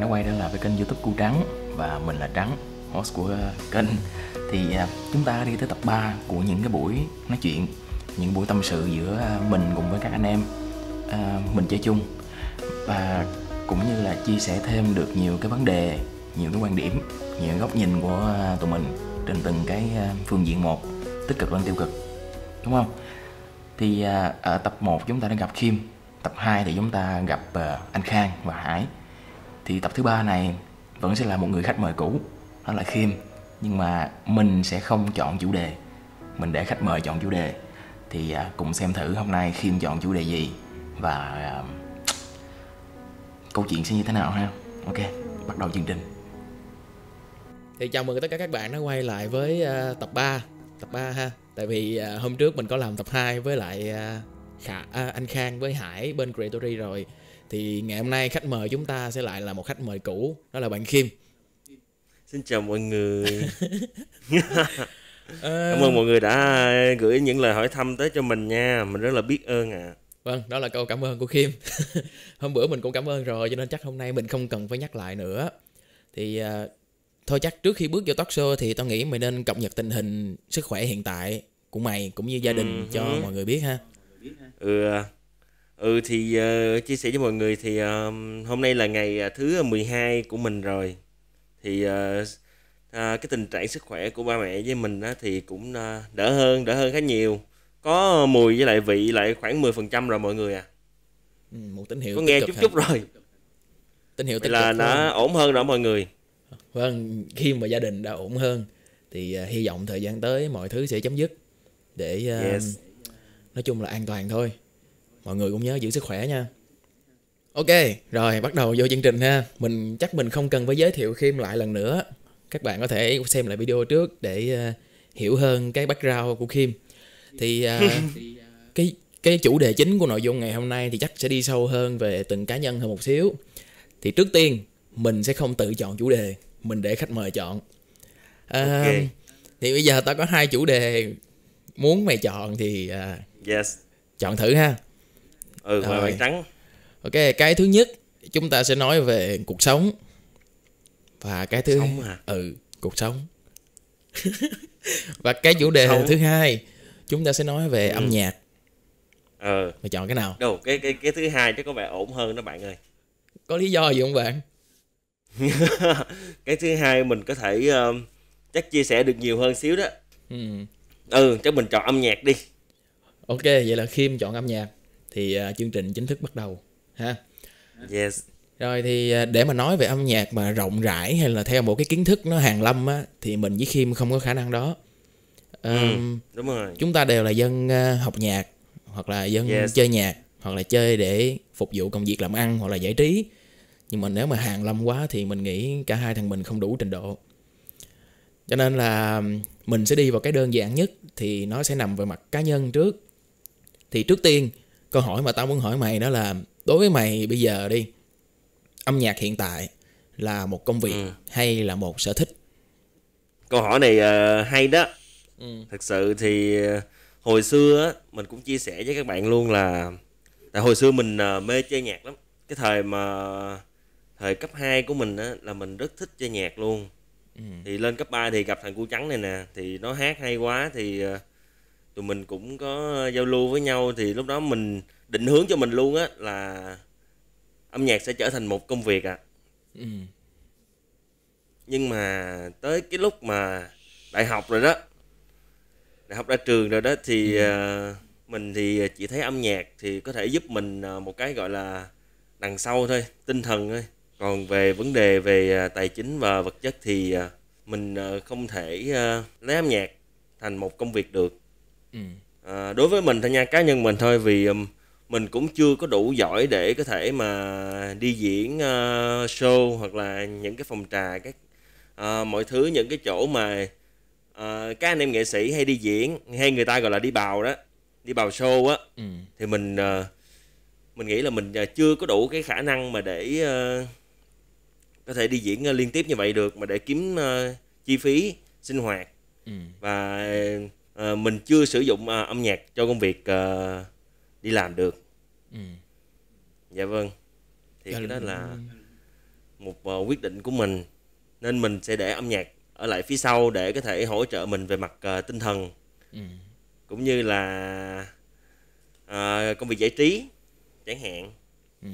bạn đã quay trở lại với kênh youtube cu trắng và mình là trắng host của ờ, kênh thì ờ, chúng ta đi tới tập 3 của những cái buổi nói chuyện những buổi tâm sự giữa ờ, mình cùng với các anh em mình chơi chung và cũng như là chia sẻ thêm được nhiều cái vấn đề nhiều cái quan điểm nhiều góc nhìn của tụi mình trên từng cái phương diện một tích cực lẫn tiêu cực đúng không thì ở tập 1 chúng ta đã gặp Kim tập 2 thì chúng ta gặp anh Khang và Hải thì tập thứ ba này vẫn sẽ là một người khách mời cũ đó là khiêm nhưng mà mình sẽ không chọn chủ đề mình để khách mời chọn chủ đề thì à, cùng xem thử hôm nay khiêm chọn chủ đề gì và à, câu chuyện sẽ như thế nào ha ok bắt đầu chương trình thì chào mừng tất cả các bạn đã quay lại với à, tập 3 tập 3 ha tại vì hôm trước mình có làm tập 2 với lại Khả, à, anh Khang với Hải bên Creatory rồi thì ngày hôm nay khách mời chúng ta sẽ lại là một khách mời cũ đó là bạn Kim xin chào mọi người cảm ờ. ơn mọi người đã gửi những lời hỏi thăm tới cho mình nha mình rất là biết ơn à vâng đó là câu cảm ơn của Kim hôm bữa mình cũng cảm ơn rồi cho nên chắc hôm nay mình không cần phải nhắc lại nữa thì à, thôi chắc trước khi bước vô talk show thì tao nghĩ mày nên cập nhật tình hình sức khỏe hiện tại của mày cũng như gia đình ừ. cho mọi người biết ha ừ Ừ thì ờ, chia sẻ với mọi người thì ờ, hôm nay là ngày à, thứ 12 của mình rồi. Thì ờ, à, cái tình trạng sức khỏe của ba mẹ với mình á, thì cũng à, đỡ hơn, đỡ hơn khá nhiều. Có mùi với lại vị lại khoảng 10% rồi mọi người à. Ừ, một tín hiệu Có nghe chút hơn chút rồi. tín hiệu tích là cực nó ổn hơn rồi mọi người. vâng khi mà gia đình đã ổn hơn thì à, hy vọng thời gian tới mọi thứ sẽ chấm dứt để à, Yes. nói chung là an toàn thôi mọi người cũng nhớ giữ sức khỏe nha ok rồi bắt đầu vô chương trình ha mình chắc mình không cần phải giới thiệu khiêm lại lần nữa các bạn có thể xem lại video trước để uh, hiểu hơn cái background của khiêm thì uh, cái cái chủ đề chính của nội dung ngày hôm nay thì chắc sẽ đi sâu hơn về từng cá nhân hơn một xíu thì trước tiên mình sẽ không tự chọn chủ đề mình để khách mời chọn uh, okay. thì bây giờ tao có hai chủ đề muốn mày chọn thì uh, yes chọn thử ha ừ rồi. vàng trắng ok cái thứ nhất chúng ta sẽ nói về cuộc sống và cái thứ sống à? ừ cuộc sống và cái chủ đề sống. thứ hai chúng ta sẽ nói về ừ. âm nhạc ờ mày chọn cái nào đâu cái cái cái thứ hai chứ có vẻ ổn hơn đó bạn ơi có lý do gì không bạn cái thứ hai mình có thể um, chắc chia sẻ được nhiều hơn xíu đó ừ ừ chắc mình chọn âm nhạc đi ok vậy là khiêm chọn âm nhạc thì uh, chương trình chính thức bắt đầu ha yes rồi thì à, để mà nói về âm nhạc mà rộng rãi hay là theo một cái kiến thức nó hàng lâm á thì mình với khiêm không có khả năng đó um, ừ, đúng rồi chúng ta đều là dân à, học nhạc hoặc là dân yes. chơi nhạc hoặc là chơi để phục vụ công việc làm ăn hoặc là giải trí nhưng mà nếu mà hàng lâm quá thì mình nghĩ cả hai thằng mình không đủ trình độ cho nên là mình sẽ đi vào cái đơn giản nhất thì nó sẽ nằm về mặt cá nhân trước thì trước tiên câu hỏi mà tao muốn hỏi mày đó là đối với mày bây giờ đi âm nhạc hiện tại là một công việc ừ. hay là một sở thích câu hỏi này uh, hay đó ừ. thực sự thì ờ, hồi xưa á, mình cũng chia sẻ với các bạn luôn là tại hồi xưa mình uh, mê chơi nhạc lắm cái thời mà thời cấp 2 của mình á, là mình rất thích chơi nhạc luôn ừ. thì lên cấp 3 thì gặp thằng cu trắng này nè thì nó hát hay quá thì uh, tụi mình cũng có giao lưu với nhau thì lúc đó mình định hướng cho mình luôn á là âm nhạc sẽ trở thành một công việc ạ à. ừ. nhưng mà tới cái lúc mà đại học rồi đó đại học ra trường rồi đó thì ừ. uh, mình thì chỉ thấy âm nhạc thì có thể giúp mình ờ, một cái gọi là đằng sau thôi tinh thần thôi còn về vấn đề về ờ, tài chính và vật chất thì mình không thể lấy âm nhạc thành một công việc được Ừ. à, đối với mình thôi nha cá nhân mình thôi vì um, mình cũng chưa có đủ giỏi để có thể mà đi diễn uh, show hoặc là những cái phòng trà các uh, mọi thứ những cái chỗ mà uh, các anh em nghệ sĩ hay đi diễn hay người ta gọi là đi bào đó đi bào show á ừ. thì mình uh, mình nghĩ là mình chưa có đủ cái khả năng mà để uh, có thể đi diễn liên tiếp như vậy được mà để kiếm uh, chi phí sinh hoạt ừ. và uh, Ờ, mình chưa sử dụng à, âm nhạc cho công việc à, đi làm được ừ. dạ vâng thì cái đó là một à, quyết định của mình nên mình sẽ để âm nhạc ở lại phía sau để có thể hỗ trợ mình về mặt à, tinh thần ừ. cũng như là à, công việc giải trí chẳng hạn ừ.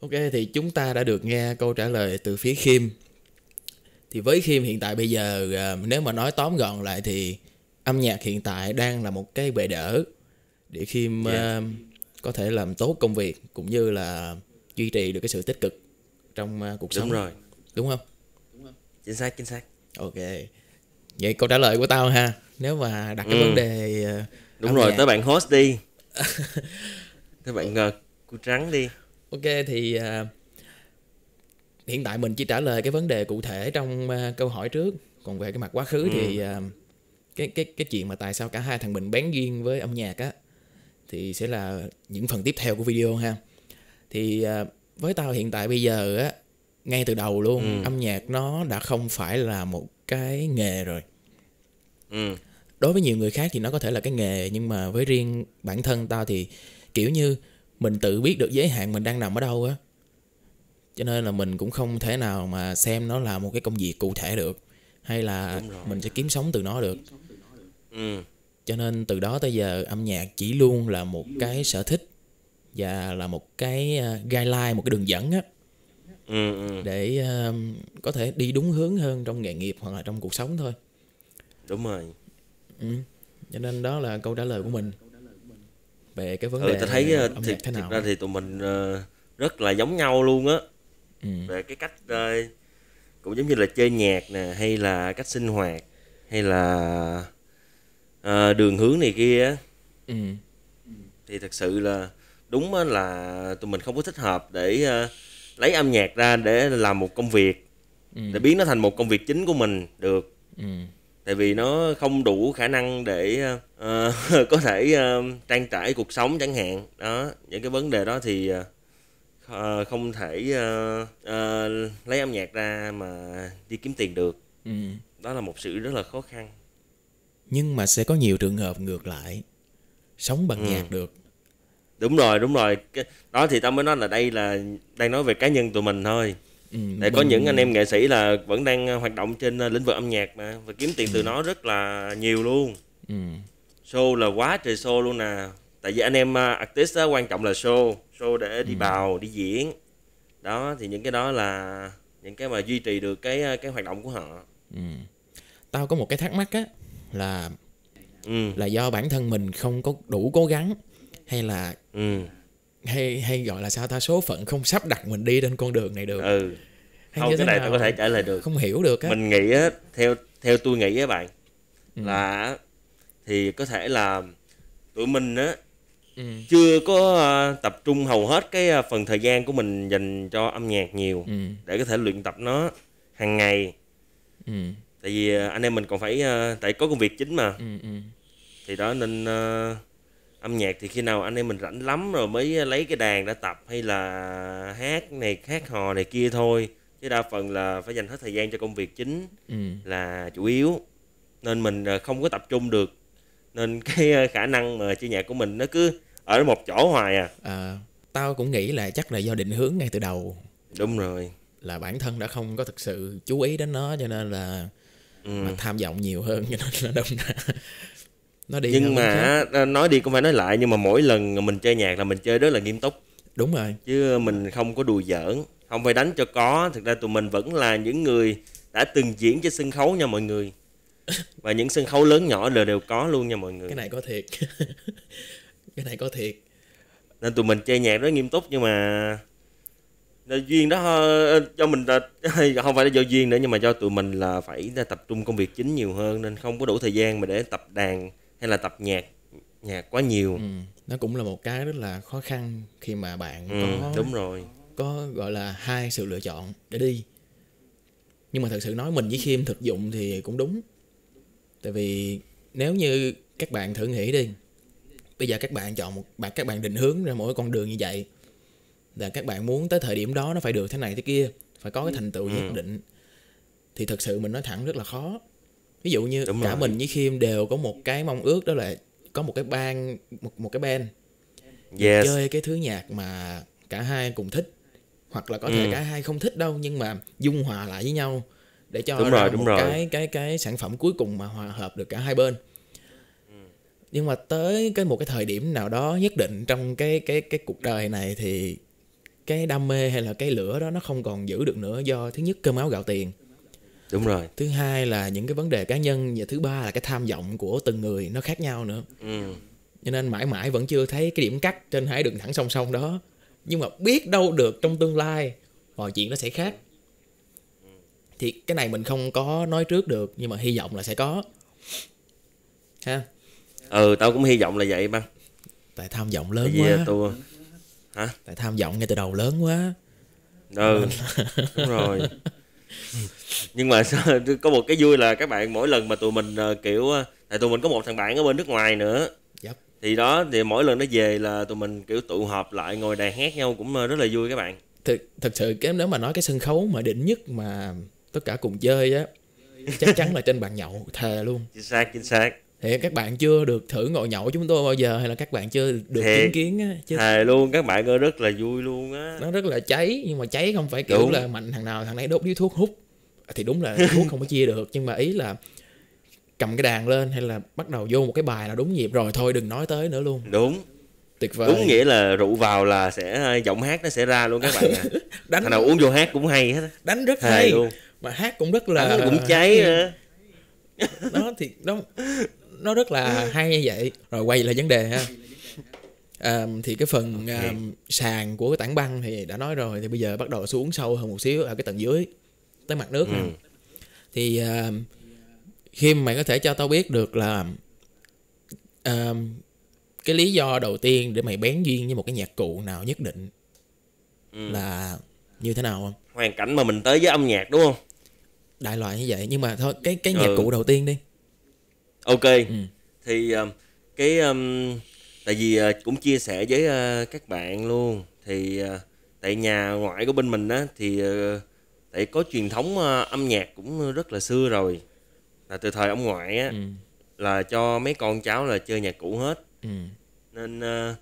ok thì chúng ta đã được nghe câu trả lời từ phía khiêm thì với khiêm hiện tại bây giờ à, nếu mà nói tóm gọn lại thì âm nhạc hiện tại đang là một cái bệ đỡ để khi yeah. Dạ. Ờ, có thể làm tốt công việc cũng như là duy trì được cái sự tích cực trong ờ, cuộc sống đúng rồi đúng không? đúng không chính xác chính xác ok vậy câu trả lời của tao ha nếu mà đặt cái ừ. vấn đề ờ, đúng rồi nhạc... tới bạn host đi tới bạn uh, cu trắng đi ok thì uh, hiện tại mình chỉ trả lời cái vấn đề cụ thể trong uh, câu hỏi trước còn về cái mặt quá khứ ừ. thì uh, cái cái cái chuyện mà tại sao cả hai thằng mình bén duyên với âm nhạc á thì sẽ là những phần tiếp theo của video ha thì à, với tao hiện tại bây giờ á ngay từ đầu luôn ừ. âm nhạc nó đã không phải là một cái nghề rồi ừ. đối với nhiều người khác thì nó có thể là cái nghề nhưng mà với riêng bản thân tao thì kiểu như mình tự biết được giới hạn mình đang nằm ở đâu á cho nên là mình cũng không thể nào mà xem nó là một cái công việc cụ thể được hay là mình sẽ kiếm sống từ nó được ừ. cho nên từ đó tới giờ âm nhạc chỉ luôn là một cái sở thích và là một cái ờ, guideline một cái đường dẫn á ừ, ừ. để uh, có thể đi đúng hướng hơn trong nghề nghiệp hoặc là trong cuộc sống thôi đúng rồi ừ. cho nên đó là câu trả lời của mình về cái vấn ừ, đề ta thấy âm ờ, thiệt, nhạc thế nào ra thì tụi mình uh, rất là giống nhau luôn á ừ. về cái cách uh, cũng giống như là chơi nhạc nè hay là cách sinh hoạt hay là à, đường hướng này kia ừ. thì thật sự là đúng là tụi mình không có thích hợp để à, lấy âm nhạc ra để làm một công việc ừ. để biến nó thành một công việc chính của mình được ừ. tại vì nó không đủ khả năng để uh, có thể uh, trang trải cuộc sống chẳng hạn đó những cái vấn đề đó thì uh, Ờ, không thể uh, uh, lấy âm nhạc ra mà đi kiếm tiền được ừ. đó là một sự rất là khó khăn nhưng mà sẽ có nhiều trường hợp ngược lại sống bằng ừ. nhạc được đúng rồi đúng rồi đó thì tao mới nói là đây là đang nói về cá nhân tụi mình thôi ừ, để mình... có những anh em nghệ sĩ là vẫn đang hoạt động trên lĩnh vực âm nhạc mà và kiếm tiền ừ. từ nó rất là nhiều luôn ừ. show là quá trời show luôn nè à tại vì anh em à, artist đó, quan trọng là show show để đi ừ. bào đi diễn đó thì những cái đó là những cái mà duy trì được cái à, cái hoạt động của họ ừ. tao có một cái thắc mắc á là ừ. là do bản thân mình không có đủ cố gắng hay là ừ. hay hay gọi là sao ta số phận không sắp đặt mình đi trên con đường này được ừ. Hay không cái này tao có thể trả lời được không hiểu được á mình nghĩ á theo theo tôi nghĩ á bạn ừ. là thì có thể là tụi mình á ừ. chưa có à, tập trung hầu hết cái à, phần thời gian của mình dành cho âm nhạc nhiều ừ. để có thể luyện tập nó hàng ngày ừ. tại vì à, anh em mình còn phải tại có công việc chính mà ừ, ừ. thì đó nên uh, âm nhạc thì khi nào anh em mình rảnh lắm rồi mới lấy cái đàn đã tập hay là hát này hát hò này kia thôi chứ đa phần là phải dành hết thời gian cho công việc chính ừ. là chủ yếu nên mình không có tập trung được nên cái ờ, khả năng mà chơi nhạc của mình nó cứ ở một chỗ hoài à. à tao cũng nghĩ là chắc là do định hướng ngay từ đầu đúng rồi là bản thân đã không có thực sự chú ý đến nó cho nên là ừ. mà tham vọng nhiều hơn cho nên là đông ra nó đi nhưng mà khác. nói đi cũng phải nói lại nhưng mà mỗi lần mình chơi nhạc là mình chơi rất là nghiêm túc đúng rồi chứ mình không có đùa giỡn không phải đánh cho có thực ra tụi mình vẫn là những người đã từng diễn trên sân khấu nha mọi người và những sân khấu lớn nhỏ đều đều có luôn nha mọi người cái này có thiệt cái này có thiệt nên tụi mình chơi nhạc rất nghiêm túc nhưng mà là duyên đó cho ờ, ờ, mình là không phải là do duyên nữa nhưng mà do tụi mình là phải tập trung công việc chính nhiều hơn nên không có đủ thời gian mà để tập đàn hay là tập nhạc nhạc quá nhiều ừ, nó cũng là một cái rất là khó khăn khi mà bạn ừ, có đúng rồi có gọi là hai sự lựa chọn để đi nhưng mà thật sự nói mình với khiêm thực dụng thì cũng đúng tại vì nếu như các bạn thử nghĩ đi bây giờ các bạn chọn một bạn các bạn định hướng ra mỗi con đường như vậy là các bạn muốn tới thời điểm đó nó phải được thế này thế kia phải có cái ừ. thành tựu ừ. nhất định thì thật sự mình nói thẳng rất là khó ví dụ như Đúng cả rồi. mình với khiêm đều có một cái mong ước đó là có một cái ban một một cái ban yes. chơi cái thứ nhạc mà cả hai cùng thích hoặc là có thể ừ. cả hai không thích đâu nhưng mà dung hòa lại với nhau để cho đúng ra rồi, đúng một rồi. cái cái cái sản phẩm cuối cùng mà hòa hợp được cả hai bên nhưng mà tới cái một cái thời điểm nào đó nhất định trong cái cái cái cuộc đời này thì cái đam mê hay là cái lửa đó nó không còn giữ được nữa do thứ nhất cơm áo gạo tiền đúng rồi thứ hai là những cái vấn đề cá nhân và thứ ba là cái tham vọng của từng người nó khác nhau nữa ừ. cho nên mãi mãi vẫn chưa thấy cái điểm cắt trên hai đường thẳng song song đó nhưng mà biết đâu được trong tương lai mọi chuyện nó sẽ khác thì cái này mình không có nói trước được nhưng mà hy vọng là sẽ có ha ừ tao cũng hy vọng là vậy ba tại tham vọng lớn tại quá ờ, tôi hả tại tham vọng ngay từ đầu lớn quá ừ đúng rồi nhưng mà có một cái vui là các bạn mỗi lần mà tụi mình ờ, kiểu ờ, tại tụi mình có một thằng bạn ở bên nước ngoài nữa yep. thì đó thì mỗi lần nó về là tụi mình kiểu tụ họp lại ngồi đàn hát nhau cũng rất là vui các bạn thực thật sự cái nếu mà nói cái sân khấu mà đỉnh nhất mà tất cả cùng chơi á chắc chắn là trên bàn nhậu thề luôn chính xác chính xác thì các bạn chưa được thử ngồi nhậu chúng tôi bao giờ hay là các bạn chưa được Thiệt. chứng kiến á chứ thề luôn các bạn ơi rất là vui luôn á nó rất là cháy nhưng mà cháy không phải kiểu đúng. là mạnh thằng nào thằng nấy đốt điếu thuốc hút à, thì đúng là thuốc không có chia được nhưng mà ý là cầm cái đàn lên hay là bắt đầu vô một cái bài là đúng nhịp rồi thôi đừng nói tới nữa luôn đúng tuyệt vời đúng nghĩa là rượu vào là sẽ giọng hát nó sẽ ra luôn các bạn à. đánh thằng nào uống vô hát cũng hay hết đánh rất Thề hay luôn mà hát cũng rất là cũng cháy nó thì nó nó rất là hay như vậy rồi quay lại vấn đề ha à, thì cái phần okay. um, sàn của cái tảng băng thì đã nói rồi thì bây giờ bắt đầu xuống sâu hơn một xíu ở cái tầng dưới tới mặt nước ừ. thì uh, khi mày có thể cho tao biết được là uh, cái lý do đầu tiên để mày bén duyên với một cái nhạc cụ nào nhất định ừ. là như thế nào không hoàn cảnh mà mình tới với âm nhạc đúng không đại loại như vậy nhưng mà thôi cái cái nhạc ừ. cụ đầu tiên đi ok ừ. thì um, cái um, tại vì uh, cũng chia sẻ với uh, các bạn luôn thì uh, tại nhà ngoại của bên mình á thì tại có truyền thống âm nhạc cũng rất là xưa rồi là từ thời ông ngoại á ừ. là cho mấy con cháu là chơi nhạc cụ hết ừ. nên uh,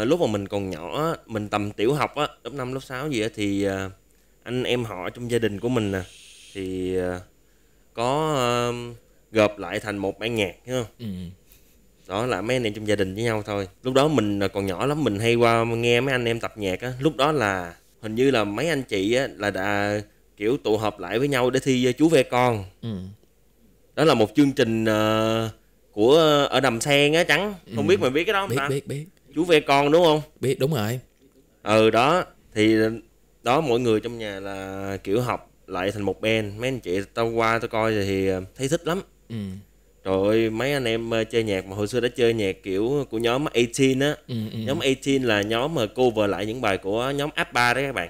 uh, lúc mà mình còn nhỏ mình tầm tiểu học á lớp 5, lớp 6 gì á thì uh, anh em họ trong gia đình của mình nè thì ờ, có uh, gộp lại thành một bản nhạc đúng không ừ. đó là mấy anh em trong gia đình với nhau thôi lúc đó mình ờ, còn nhỏ lắm mình hay qua nghe mấy anh em tập nhạc á lúc đó là hình như là mấy anh chị á là đã kiểu tụ họp lại với nhau để thi ờ, chú ve con ừ. đó là một chương trình của ở đầm sen á trắng ừ. không biết mày biết cái đó không biết ta? biết biết chú ve con đúng không biết đúng rồi ừ đó thì đó mỗi người trong nhà là kiểu học lại thành một band mấy anh chị tao qua tao coi rồi thì ờ, thấy thích lắm ừ. trời ơi mấy anh em ờ, chơi nhạc mà hồi xưa đã chơi nhạc kiểu của nhóm 18 á ừ, ừ. nhóm 18 là nhóm mà cover lại những bài của nhóm Abba đấy các bạn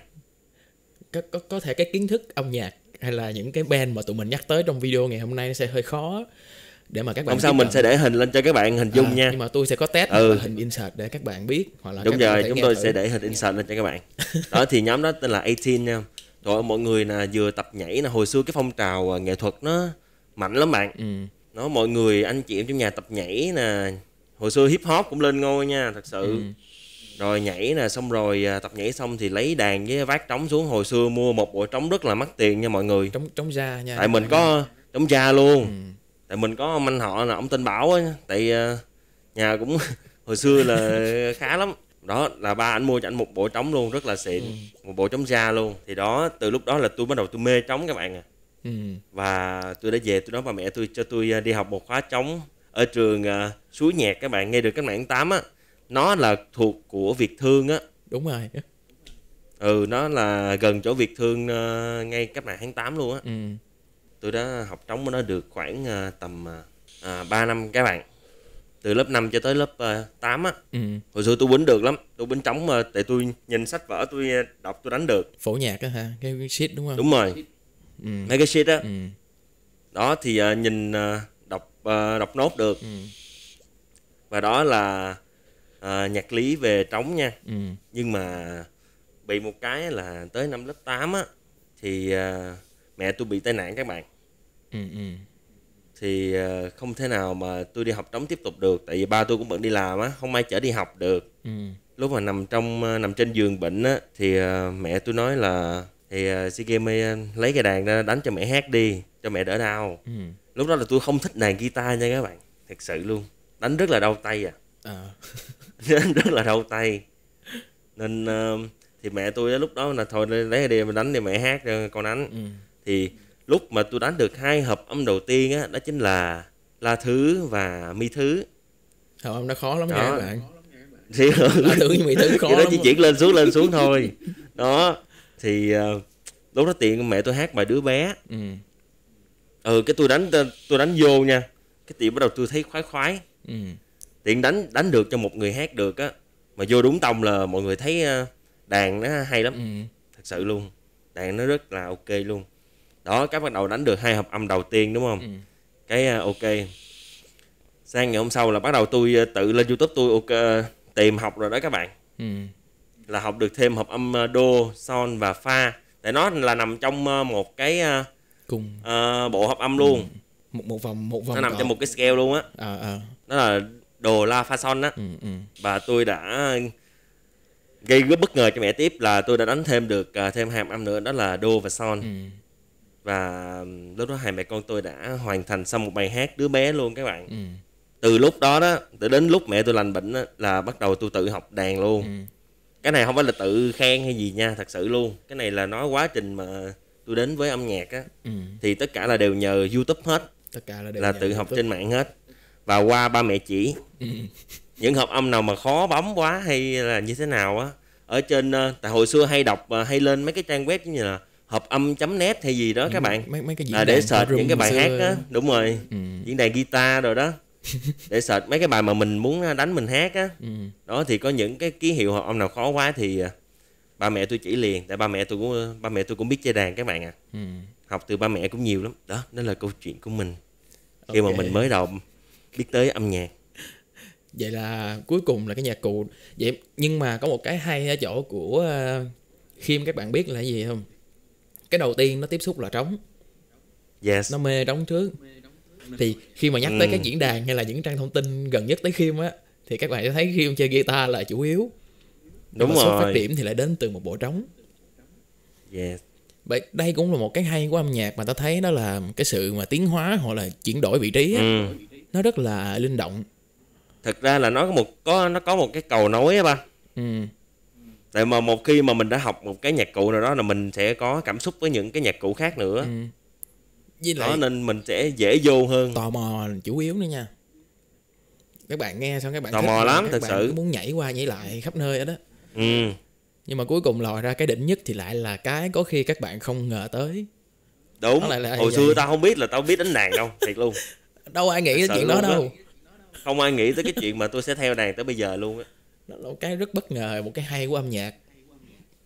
có, có có thể cái kiến thức âm nhạc hay là những cái band mà tụi mình nhắc tới trong video ngày hôm nay sẽ hơi khó để mà các bạn không sao mình sẽ để hình lên cho các bạn hình dung à, nha nhưng mà tôi sẽ có test ừ. hình insert để các bạn biết hoặc là đúng rồi chúng tôi thử. sẽ để hình insert lên cho các bạn đó thì nhóm đó tên là 18 nha rồi mọi người là vừa tập nhảy là hồi xưa cái phong trào à, nghệ thuật nó mạnh lắm bạn ừ. nó mọi người anh chị em trong nhà tập nhảy là hồi xưa hip hop cũng lên ngôi nha thật sự ừ. rồi nhảy là xong rồi à, tập nhảy xong thì lấy đàn với vác trống xuống hồi xưa mua một bộ trống rất là mắc tiền nha mọi người trống trống da nha tại mình có trống da luôn ừ. tại mình có ông anh họ là ông tên bảo á tại à, nhà cũng hồi xưa là khá lắm đó là ba ảnh mua cho ảnh một bộ trống luôn rất là xịn ừ. một bộ trống da luôn thì đó từ lúc đó là tôi bắt đầu tôi mê trống các bạn à ừ. và tôi đã về tôi nói bà mẹ tôi cho tôi à, đi học một khóa trống ở trường uh, suối nhạc các bạn nghe được cách mạng tám á nó là thuộc của việt thương á đúng rồi ừ nó là gần chỗ việt thương uh, ngay cách mạng tháng 8 luôn á ừ. tôi đã học trống của nó được khoảng uh, tầm uh, 3 năm các bạn từ lớp 5 cho tới lớp uh, ờ, 8 á ừ. hồi xưa tôi bính được lắm tôi bính trống mà tại tôi nhìn sách vở tôi ờ, đọc tôi đánh được phổ nhạc á hả cái, cái shit đúng không đúng rồi ừ. mấy cái shit á ừ. đó thì ờ, nhìn đọc đọc nốt được ừ. và đó là uh, nhạc lý về trống nha ừ. nhưng mà bị một cái là tới năm lớp 8 á thì uh, mẹ tôi bị tai nạn các bạn ừ, ừ thì ờ, không thể nào mà tôi đi học trống tiếp tục được tại vì ba tôi cũng vẫn đi làm á không ai chở đi học được ừ. lúc mà nằm trong ờ, nằm trên giường bệnh á thì ờ, mẹ tôi nói là thì Shigemi lấy cái đàn ra đánh cho mẹ hát đi cho mẹ đỡ đau ừ. lúc đó là tôi không thích đàn guitar nha các bạn thật sự luôn đánh rất là đau tay à, à. đánh rất là đau tay nên thì mẹ tôi lúc đó là thôi lấy đi mình đánh thì mẹ hát cho con đánh ừ. thì lúc mà tôi đánh được hai hợp âm đầu tiên á đó chính là la thứ và mi thứ hợp âm nó khó lắm đó. nha các bạn thì la thứ mi thứ khó nó chỉ chuyển lên xuống lên xuống thôi đó thì uh, lúc đó tiện mẹ tôi hát bài đứa bé ừ. ừ cái tôi đánh tôi đánh vô nha cái tiện bắt đầu tôi thấy khoái khoái ừ. tiện đánh đánh được cho một người hát được á mà vô đúng tông là mọi người thấy ờ, đàn nó hay lắm ừ. thật sự luôn đàn nó rất là ok luôn đó cái bắt đầu đánh được hai hợp âm đầu tiên đúng không ừ. cái uh, ok sang ngày hôm sau là bắt đầu tôi uh, tự lên youtube tôi ok tìm học rồi đó các bạn ừ. là học được thêm hợp âm đô à, son và pha tại nó là nằm trong một cái cùng uh, bộ hợp âm luôn ừ. một một vòng một vòng nó nằm trong một cái scale luôn á à, à. nó là đồ la pha son á ừ, ừ. và tôi đã gây bất ngờ cho mẹ tiếp là tôi đã đánh thêm được uh, thêm hàm âm nữa đó là đô và son ừ và lúc đó hai mẹ con tôi đã hoàn thành xong một bài hát đứa bé luôn các bạn ừ. từ lúc đó đó tới đến lúc mẹ tôi lành bệnh đó, là bắt đầu tôi tự học đàn luôn ừ. cái này không phải là tự khen hay gì nha thật sự luôn cái này là nói quá trình mà tôi đến với âm nhạc á ừ. thì tất cả là đều nhờ youtube hết tất cả là, đều là tự YouTube. học trên mạng hết và qua ba mẹ chỉ ừ. những hợp âm nào mà khó bấm quá hay là như thế nào á ở trên ờ, tại hồi xưa hay đọc ờ, hay lên mấy cái trang web như là hợp âm.net hay gì đó ừ, các bạn mấy, mấy cái à, để search những cái bài hát á đúng rồi ừ. diễn đàn guitar rồi đó để search mấy cái bài mà mình muốn à, đánh mình hát á ừ. đó thì có những cái ký hiệu hợp âm nào khó quá thì à, ba mẹ tôi chỉ liền tại ba mẹ tôi cũng ba mẹ tôi cũng biết chơi đàn các bạn à. ừ. học từ ba mẹ cũng nhiều lắm đó đó là câu chuyện của mình khi okay. mà mình mới đầu biết tới âm nhạc vậy là cuối cùng là cái nhạc cụ vậy nhưng mà có một cái hay ở chỗ của à, khiêm các bạn biết là gì không cái đầu tiên nó tiếp xúc là trống yes. nó mê trống trước thì khi mà nhắc ừ. tới các diễn đàn hay là những trang thông tin gần nhất tới Khiêm á thì các bạn sẽ thấy Khiêm chơi guitar là chủ yếu đúng mà rồi số phát điểm thì lại đến từ một bộ trống yes. vậy đây cũng là một cái hay của âm nhạc mà ta thấy đó là cái sự mà tiến hóa hoặc là chuyển đổi vị trí á. Ừ. nó rất là linh động thực ra là nó có một có nó có một cái cầu nối á ba ừ tại mà một khi mà mình đã học một cái nhạc cụ nào đó là mình sẽ có cảm xúc với những cái nhạc cụ khác nữa ừ. với lại đó nên mình sẽ dễ vô hơn tò mò chủ yếu nữa nha các bạn nghe xong các bạn tò mò lắm thật sự muốn nhảy qua nhảy lại khắp nơi đó ừ. nhưng mà cuối cùng lòi ra cái đỉnh nhất thì lại là cái có khi các bạn không ngờ tới đúng đó là hồi xưa vậy. tao không biết là tao biết đánh đàn đâu thiệt luôn đâu ai nghĩ tới chuyện đó đâu đó. không ai nghĩ tới cái chuyện mà tôi sẽ theo đàn tới bây giờ luôn á nó là một cái rất bất ngờ một cái hay của âm nhạc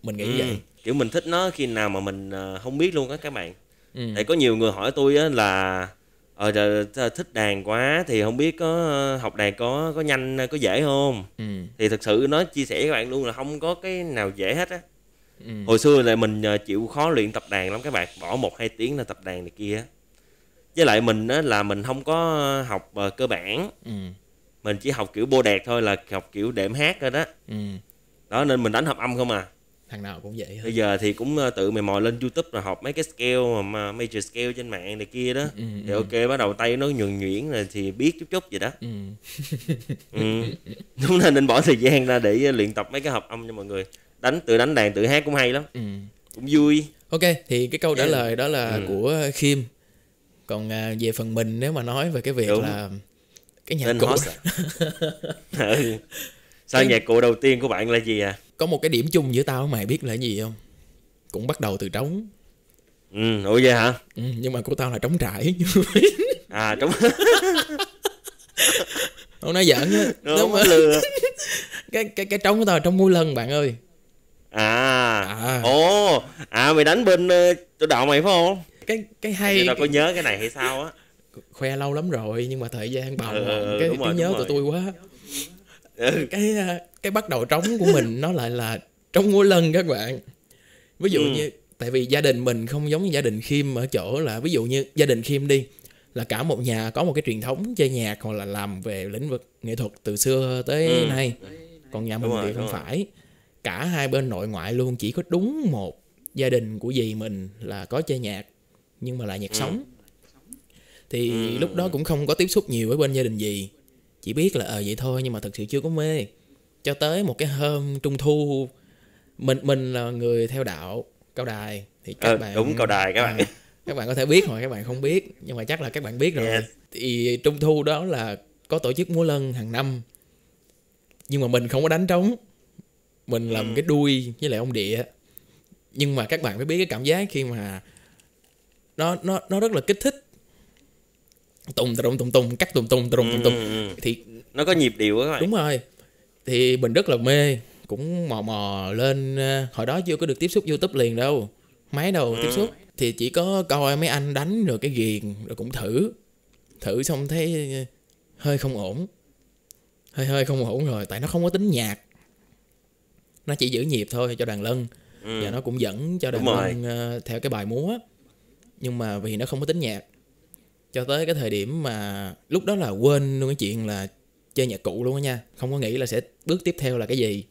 mình nghĩ ừ. vậy kiểu mình thích nó khi nào mà mình ờ, không biết luôn á các bạn ừ. tại có nhiều người hỏi tôi á là ờ thích đàn quá thì không biết có ờ, học đàn có có nhanh ờ, có dễ không ừ. thì thực sự nó chia sẻ các bạn luôn là không có cái nào dễ hết á ừ. hồi xưa là mình chịu khó luyện tập đàn lắm các bạn bỏ một hai tiếng là tập đàn này kia với lại mình á là mình không có học cơ bản ừ mình chỉ học kiểu bô đẹp thôi là học kiểu đệm hát thôi đó ừ. đó nên mình đánh hợp âm không à thằng nào cũng vậy bây giờ thì cũng ờ, tự mày mò lên youtube là học mấy cái scale mà major scale trên mạng này kia đó ừ, ừ, thì ừ. ok bắt đầu tay nó nhuần nhuyễn rồi thì biết chút chút vậy đó ừ. ừ. đúng là nên bỏ thời gian ra để ờ, luyện tập mấy cái hợp âm cho mọi người đánh tự đánh đàn tự hát cũng hay lắm ừ. cũng vui ok thì cái câu trả ừ. lời đó là ừ. của khiêm còn à, về phần mình nếu mà nói về cái việc đúng. là cái nhạc Tên cũ à? sao cái... nhạc cụ đầu tiên của bạn là gì à có một cái điểm chung giữa tao mày biết là gì không cũng bắt đầu từ trống ừ ủa vậy hả ừ, nhưng mà của tao là trống trải à trống không nói giỡn á đúng mà lừa cái cái cái trống của tao là trống múa lân bạn ơi à à ồ à mày đánh bên ờ, chỗ đạo mày phải không cái cái hay tao có nhớ cái này hay sao á khoe lâu lắm rồi nhưng mà thời gian bào ừ, ừ cái trí nhớ tụi tôi quá ừ. cái ờ, cái bắt đầu trống của mình nó lại là trống mỗi lần các bạn ví dụ ừ. như tại vì gia đình mình không giống như gia đình khiêm ở chỗ là ví dụ như gia đình khiêm đi là cả một nhà có một cái truyền thống chơi nhạc hoặc là làm về lĩnh vực nghệ thuật từ xưa tới ừ. nay còn nhà mình thì không rồi. phải cả hai bên nội ngoại luôn chỉ có đúng một gia đình của dì mình là có chơi nhạc nhưng mà là nhạc ừ. sống thì ừ. lúc đó cũng không có tiếp xúc nhiều với bên gia đình gì chỉ biết là ờ à, vậy thôi nhưng mà thật sự chưa có mê cho tới một cái hôm trung thu mình mình là người theo đạo cao đài thì các ờ, bạn đúng cao đài các à, bạn các bạn có thể biết hoặc các bạn không biết nhưng mà chắc là các bạn biết rồi yes. thì trung thu đó là có tổ chức múa lân hàng năm nhưng mà mình không có đánh trống mình làm ừ. cái đuôi với lại ông địa nhưng mà các bạn phải biết cái cảm giác khi mà nó nó nó rất là kích thích tùng tùng tùng tùng cắt tùng tùng tùng tùng tùng ừ, ừ, ừ. thì nó có nhịp điệu đó đúng rồi thì mình rất là mê cũng mò mò lên ờ, hồi đó chưa có được tiếp xúc youtube liền đâu máy đầu ừ. tiếp xúc thì chỉ có coi mấy anh đánh rồi cái ghiền rồi cũng thử thử xong thấy ờ, hơi không ổn hơi hơi không ổn rồi tại nó không có tính nhạc nó chỉ giữ nhịp thôi cho đàn lân ừ. và nó cũng dẫn cho đàn lân ờ, theo cái bài múa nhưng mà vì nó không có tính nhạc cho tới cái thời điểm mà lúc đó là quên luôn cái chuyện là chơi nhạc cụ luôn á nha không có nghĩ là sẽ bước tiếp theo là cái gì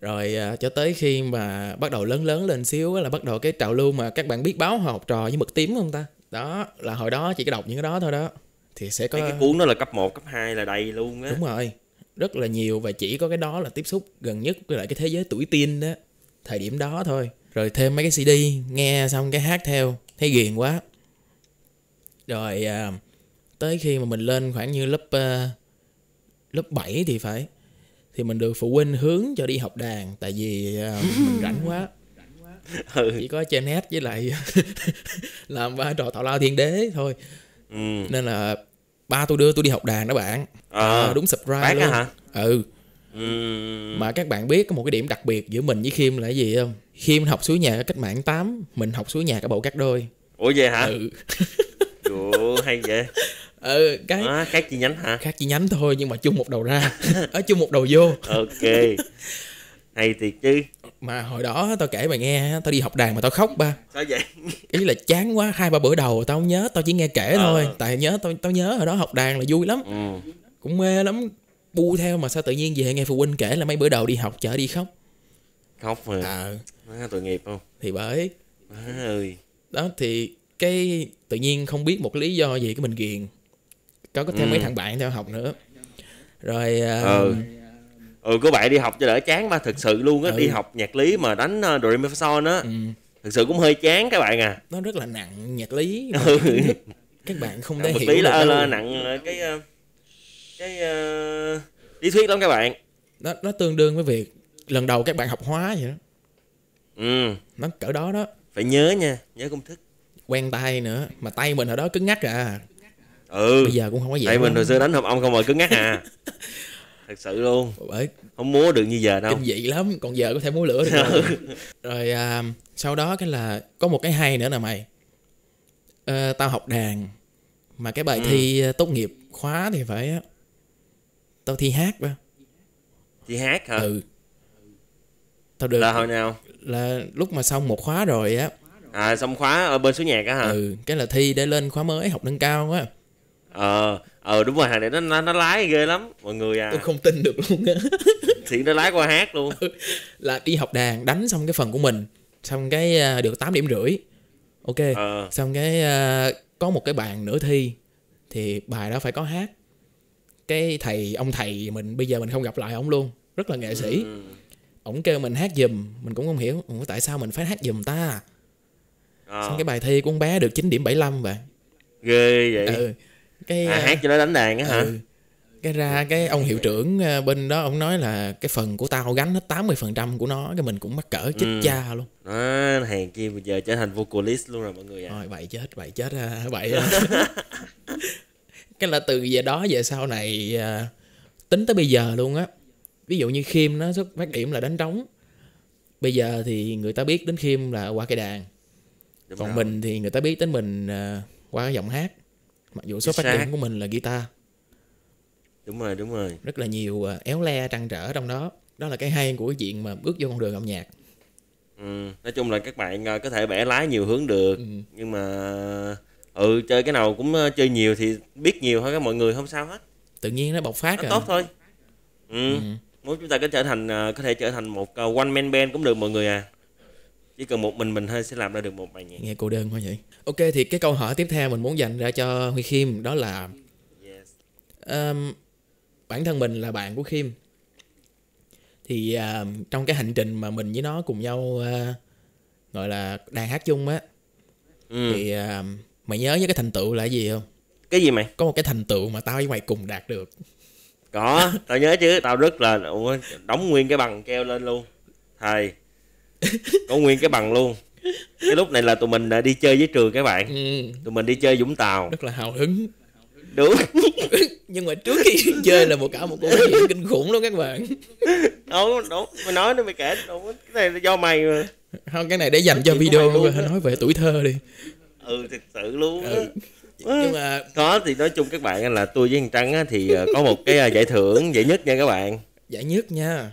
rồi à, cho tới khi mà bắt đầu lớn lớn lên xíu là bắt đầu cái trào lưu mà các bạn biết báo học trò với mực tím không ta đó là hồi đó chỉ có đọc những cái đó thôi đó thì sẽ có cái cuốn đó là cấp 1, cấp 2 là đầy luôn á đúng rồi rất là nhiều và chỉ có cái đó là tiếp xúc gần nhất với lại cái thế giới tuổi teen đó thời điểm đó thôi rồi thêm mấy cái cd nghe xong cái hát theo thấy ghiền quá rồi à, tới khi mà mình lên khoảng như lớp à, lớp 7 thì phải thì mình được phụ huynh hướng cho đi học đàn tại vì à, mình rảnh quá ừ. chỉ có chơi net với lại làm ba trò tạo lao thiên đế thôi ừ. nên là ba tôi đưa tôi đi học đàn đó bạn ờ, à, đúng subscribe Bác luôn hả? ừ Ừ. mà các bạn biết có một cái điểm đặc biệt giữa mình với Khiêm là gì không? Khiêm học suối nhà cách mạng 8, mình học suối nhà cả bộ các đôi. Ủa vậy hả? Ừ. Ủa, hay vậy ừ cái à, khác chi nhánh hả khác chi nhánh thôi nhưng mà chung một đầu ra ở ờ, chung một đầu vô ok hay thiệt chứ mà hồi đó tao kể mày nghe tao đi học đàn mà tao khóc ba sao vậy ý là chán quá hai ba bữa đầu tao không nhớ tao chỉ nghe kể ờ. thôi tại nhớ tao tao nhớ hồi đó học đàn là vui lắm ừ. cũng mê lắm bu theo mà sao tự nhiên về nghe phụ huynh kể là mấy bữa đầu đi học chở đi khóc khóc rồi à. Ờ. má tội nghiệp không thì bởi má ơi đó thì cái tự nhiên không biết một lý do gì cái mình ghiền có có thêm ừ. mấy thằng bạn theo học nữa rồi uh, ừ ừ có bạn đi học cho đỡ chán mà thực sự luôn á ừ. đi học nhạc lý mà đánh uh, do re mi á ừ. thực sự cũng hơi chán các bạn à nó rất là nặng nhạc lý ừ. các bạn không thể hiểu lý là, là nặng ờ, cái ờ, cái uh, lý thuyết lắm các bạn nó nó tương đương với việc lần đầu các bạn học hóa vậy đó ừ nó cỡ đó đó phải nhớ nha nhớ công thức quen tay nữa mà tay mình hồi đó cứng ngắc à ừ bây giờ cũng không có vậy tay mình hồi xưa đánh hợp ông không rồi cứng ngắc à thật sự luôn bởi không múa được như giờ đâu kinh dị lắm còn giờ có thể múa lửa được rồi, ừ. à, sau đó cái là có một cái hay nữa nè mày à, tao học đàn mà cái bài ừ. thi ờ, tốt nghiệp khóa thì phải tao thi hát ba thi hát hả ừ tao được là hồi nào là lúc mà xong một khóa rồi á à xong khóa ở bên số nhạc á hả ừ cái là thi để lên khóa mới học nâng cao á ờ ờ đúng rồi hàng này nó, nó nó lái ghê lắm mọi người à tôi không tin được luôn á thì nó lái qua hát luôn ừ, là đi học đàn đánh xong cái phần của mình xong cái à, được 8 điểm rưỡi ok ờ. xong cái à, có một cái bàn nữa thi thì bài đó phải có hát cái thầy ông thầy mình bây giờ mình không gặp lại ông luôn rất là nghệ sĩ ừ. ổng kêu mình hát giùm mình cũng không hiểu tại sao mình phải hát giùm ta à. xong cái bài thi của con bé được 9 điểm 75 vậy ghê vậy ừ. cái à, à, hát cho nó đánh đàn á hả ừ. cái ra cái ông hiệu trưởng ờ, bên đó ông nói là cái phần của tao gánh hết 80 phần trăm của nó cái mình cũng mắc cỡ chết ừ. cha luôn đó hàng kia bây giờ trở thành vocalist luôn rồi mọi người ạ à. rồi bậy chết bậy chết ờ, bậy cái là từ giờ đó về sau này tính tới bây giờ luôn á ví dụ như khiêm nó xuất phát điểm là đánh trống bây giờ thì người ta biết đến khiêm là qua cây đàn Đúng còn rồi. mình thì người ta biết đến mình à, qua giọng hát mặc dù số Chính phát xác. điểm của mình là guitar đúng rồi đúng rồi rất là nhiều à, éo le trăn trở trong đó đó là cái hay của cái chuyện mà bước vô con đường âm nhạc ừ. nói chung là các bạn à, có thể bẻ lái nhiều hướng được ừ. nhưng mà ừ chơi cái nào cũng chơi nhiều thì biết nhiều thôi các mọi người không sao hết tự nhiên nó bộc phát nó rồi. tốt thôi ừ. ừ. muốn chúng ta có trở thành có thể trở thành một one man band cũng được mọi người à chỉ cần một mình mình thôi sẽ làm ra được một bài nhạc nghe cô đơn quá vậy ok thì cái câu hỏi tiếp theo mình muốn dành ra cho huy khiêm đó là yes. um, bản thân mình là bạn của khiêm thì uh, trong cái hành trình mà mình với nó cùng nhau uh, gọi là đàn hát chung á ừ. thì uh, mày nhớ những cái thành tựu là gì không cái gì mày có một cái thành tựu mà tao với mày cùng đạt được có tao nhớ chứ tao rất là đóng nguyên cái bằng keo lên luôn thầy có nguyên cái bằng luôn cái lúc này là tụi mình đã đi chơi với trường các bạn ừ. tụi mình đi chơi vũng tàu rất là hào hứng đúng nhưng mà trước khi chơi là một cả một câu chuyện kinh khủng luôn các bạn đúng đúng mày nói đi mày kể đúng cái này là do mày mà không cái này để dành cho video luôn nói về tuổi thơ đi ừ thật sự luôn ừ. nhưng mà có thì nói chung các bạn là tôi với thằng trắng thì ờ, có một cái ờ, giải thưởng giải nhất nha các bạn giải nhất nha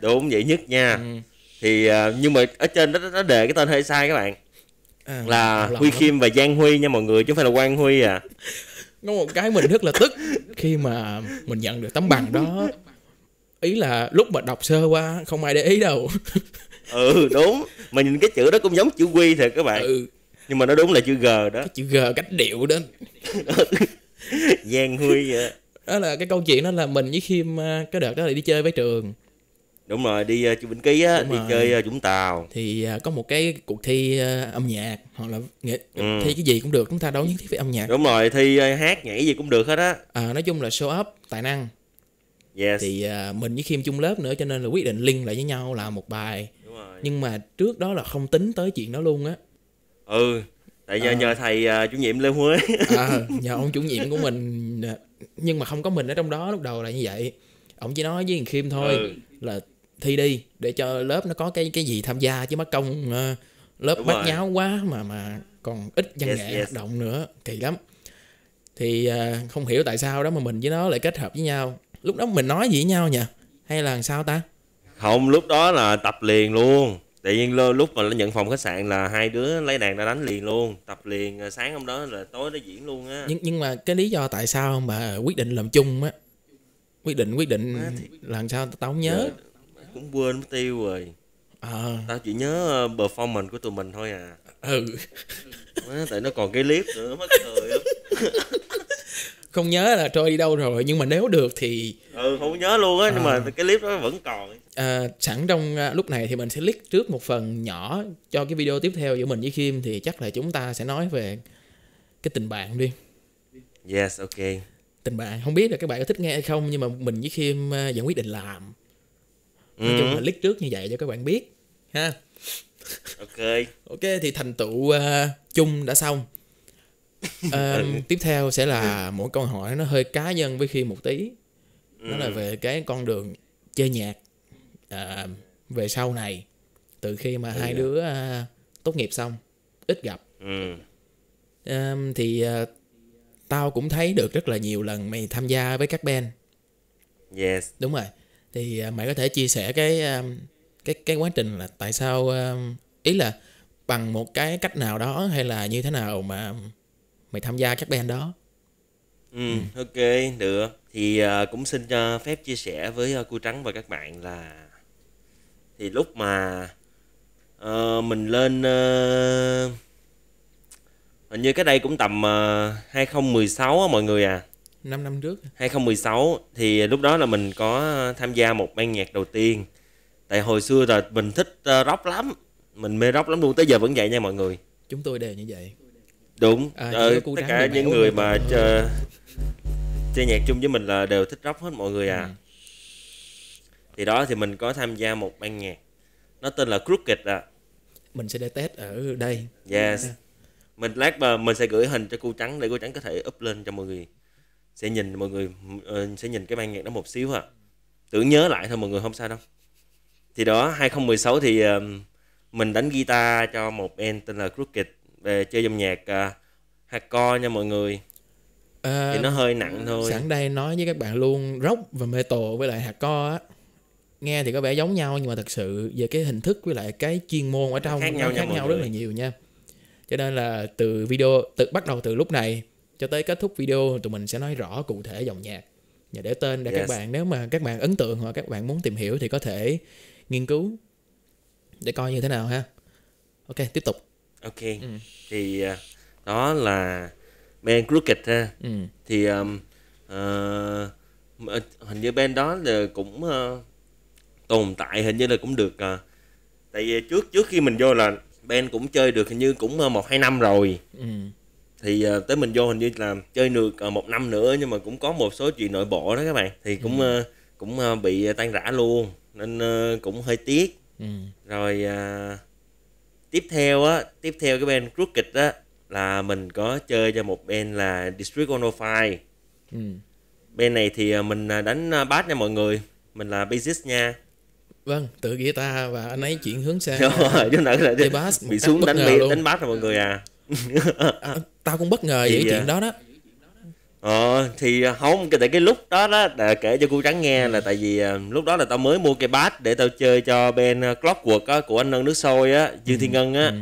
đúng giải nhất nha ừ thì ờ, nhưng mà ở trên nó nó đề cái tên hơi sai các bạn à, là Huy Kim và Giang Huy nha mọi người chứ không phải là Quang Huy à có một cái mình rất là tức khi mà mình nhận được tấm bằng đó ý là lúc mà đọc sơ qua không ai để ý đâu ừ đúng mà nhìn cái chữ đó cũng giống chữ quy thiệt các bạn ừ. nhưng mà nó đúng là chữ g đó cái chữ g cách điệu đó giang huy vậy à. đó là cái câu chuyện đó là mình với khiêm ờ, cái đợt đó là đi chơi với trường đúng rồi đi uh, Vĩnh Ký á đi rồi. chơi uh, Vũng Tàu thì uh, có một cái cuộc thi uh, âm nhạc hoặc là nghệ ừ. thi cái gì cũng được chúng ta đâu nhất thiết phải âm nhạc đúng rồi thi uh, hát nhảy gì cũng được hết á à, nói chung là show up tài năng yes. thì uh, mình với khiêm chung lớp nữa cho nên là quyết định link lại với nhau là một bài đúng rồi. nhưng mà trước đó là không tính tới chuyện đó luôn á ừ tại nhờ, à. nhờ thầy uh, chủ nhiệm lê huế à, nhờ ông chủ nhiệm của mình nhưng mà không có mình ở trong đó lúc đầu là như vậy ông chỉ nói với khiêm thôi ừ. là thi đi để cho lớp nó có cái cái gì tham gia chứ mất công uh, lớp Đúng bắt rồi. nháo quá mà mà còn ít văn yes, nghệ yes. hoạt động nữa kỳ lắm thì uh, không hiểu tại sao đó mà mình với nó lại kết hợp với nhau lúc đó mình nói gì với nhau nhỉ hay là sao ta không lúc đó là tập liền luôn tự nhiên lúc mà nhận phòng khách sạn là hai đứa lấy đàn ra đánh liền luôn tập liền ờ, sáng hôm đó là tối nó diễn luôn á nhưng nhưng mà cái lý do tại sao mà quyết định làm chung á quyết định quyết định à, thì... làm sao tao không nhớ yeah dạ cũng quên mất tiêu rồi à. tao chỉ nhớ ờ, performance của tụi mình thôi à ừ Má, tại nó còn cái clip nữa mất thời, không nhớ là trôi đi đâu rồi nhưng mà nếu được thì ừ không nhớ luôn á à. nhưng mà à. cái clip đó vẫn còn à, sẵn trong à, lúc này thì mình sẽ leak trước một phần nhỏ cho cái video tiếp theo giữa mình với Kim thì chắc là chúng ta sẽ nói về cái tình bạn đi yes ok tình bạn không biết là các bạn có thích nghe hay không nhưng mà mình với Kim à, vẫn quyết định làm nói chung ừ. là lít trước như vậy cho các bạn biết ha ok ok thì thành tựu uh, chung đã xong uh, tiếp theo sẽ là mỗi câu hỏi nó hơi cá nhân với khi một tí nó là ừ. về cái con đường chơi nhạc uh, về sau này từ khi mà ừ. hai đứa uh, tốt nghiệp xong ít gặp ừ. uh, thì uh, tao cũng thấy được rất là nhiều lần mày tham gia với các band yes đúng rồi thì mày có thể chia sẻ cái à, cái cái quá trình là tại sao à, ý là bằng một cái cách nào đó hay là như thế nào mà mày tham gia các band đó ừ, ừ. ok được thì à, cũng xin cho phép chia sẻ với cô trắng và các bạn là thì lúc mà uh, mình lên uh, hình như cái đây cũng tầm ờ, uh, 2016 á mọi người à 5 năm trước 2016 thì lúc đó là mình có tham gia một ban nhạc đầu tiên tại hồi xưa là mình thích ờ, rock lắm mình mê rock lắm luôn tới giờ vẫn vậy nha mọi người chúng tôi đều như vậy đúng à, ờ, tất cả những người mà chơi, chơi nhạc chung với mình là đều thích rock hết mọi người à ừ. thì đó thì mình có tham gia một ban nhạc nó tên là crooked à mình sẽ để test ở đây yes mình lát mà ờ, mình sẽ gửi hình cho cô trắng để cô trắng có thể up lên cho mọi người sẽ nhìn mọi người uh, sẽ nhìn cái ban nhạc đó một xíu à tưởng nhớ lại thôi mọi người không sao đâu thì đó 2016 thì uh, mình đánh guitar cho một band tên là Crooked về chơi dòng nhạc uh, hardcore nha mọi người à, thì nó hơi nặng thôi sẵn đây nói với các bạn luôn rock và metal với lại hardcore á nghe thì có vẻ giống nhau nhưng mà thật sự về cái hình thức với lại cái chuyên môn ở trong khác nhau, nó khác nhau, nhau rất là nhiều nha cho nên là từ video từ bắt đầu từ lúc này cho tới kết thúc video tụi mình sẽ nói rõ cụ thể dòng nhạc và để tên để yes. các bạn nếu mà các bạn ấn tượng hoặc các bạn muốn tìm hiểu thì có thể nghiên cứu để coi như thế nào ha ok tiếp tục ok ừ. thì à, đó là Ben crooked ha ừ. thì um, uh, hình như Ben đó là cũng uh, tồn tại hình như là cũng được uh, tại vì trước trước khi mình vô là Ben cũng chơi được hình như cũng một hai năm rồi ừ thì uh, tới mình vô hình như là chơi được uh, một năm nữa nhưng mà cũng có một số chuyện nội bộ đó các bạn thì cũng ừ. uh, cũng uh, bị tan rã luôn nên uh, cũng hơi tiếc ừ. rồi uh, tiếp theo á tiếp theo cái bên rút á là mình có chơi cho một bên là District 105 ừ. bên này thì mình đánh bass nha mọi người mình là bassist nha vâng tự guitar và anh ấy chuyển hướng sang đúng rồi chúng ta là bass bị xuống đánh bị đánh bass rồi mọi người à À, tao cũng bất ngờ vậy chuyện đó đó ờ thì à, không tại cái lúc đó đó là kể cho cô trắng nghe là tại vì à, lúc đó là tao mới mua cái bát để tao chơi cho Ben clockwork á, của anh Ngân nước sôi á dương ừ. thiên ngân á ừ.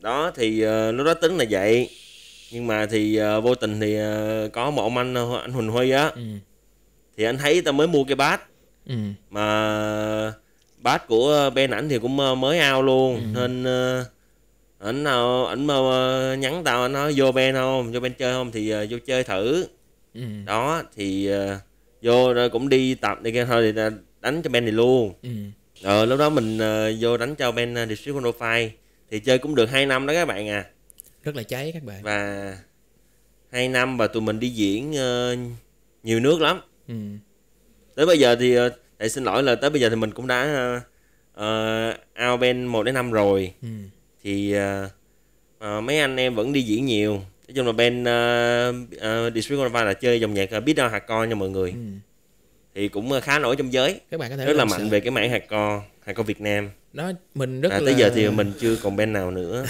đó thì uh, lúc đó tính là vậy nhưng mà thì uh, vô tình thì uh, có một ông anh anh huỳnh huy á ừ. thì anh thấy tao mới mua cái bát ừ. mà bát của Ben ảnh thì cũng mới ao luôn ừ. nên uh, ảnh nào ờ, ảnh mà ờ, nhắn tao anh nói vô bên không vô bên chơi không thì ờ, vô chơi thử ừ. đó thì vô rồi cũng đi tập đi kia thôi thì đánh cho ben này luôn ừ. ờ lúc đó mình vô đánh cho ben uh, district qualifier thì chơi cũng được 2 năm đó các bạn à rất là cháy các bạn và hai năm và tụi mình đi diễn uh, nhiều nước lắm ừ. tới bây giờ thì để xin lỗi là tới bây giờ thì mình cũng đã uh, uh, out ben một đến năm rồi ừ thì uh, mấy anh em vẫn đi diễn nhiều nói chung là bên uh, uh, District One là chơi dòng nhạc uh, beat down hardcore nha mọi người ừ. thì cũng khá nổi trong giới các bạn có thể rất là mạnh sự. về cái mảng hardcore hardcore Việt Nam đó mình rất à, là tới giờ thì mình chưa còn bên nào nữa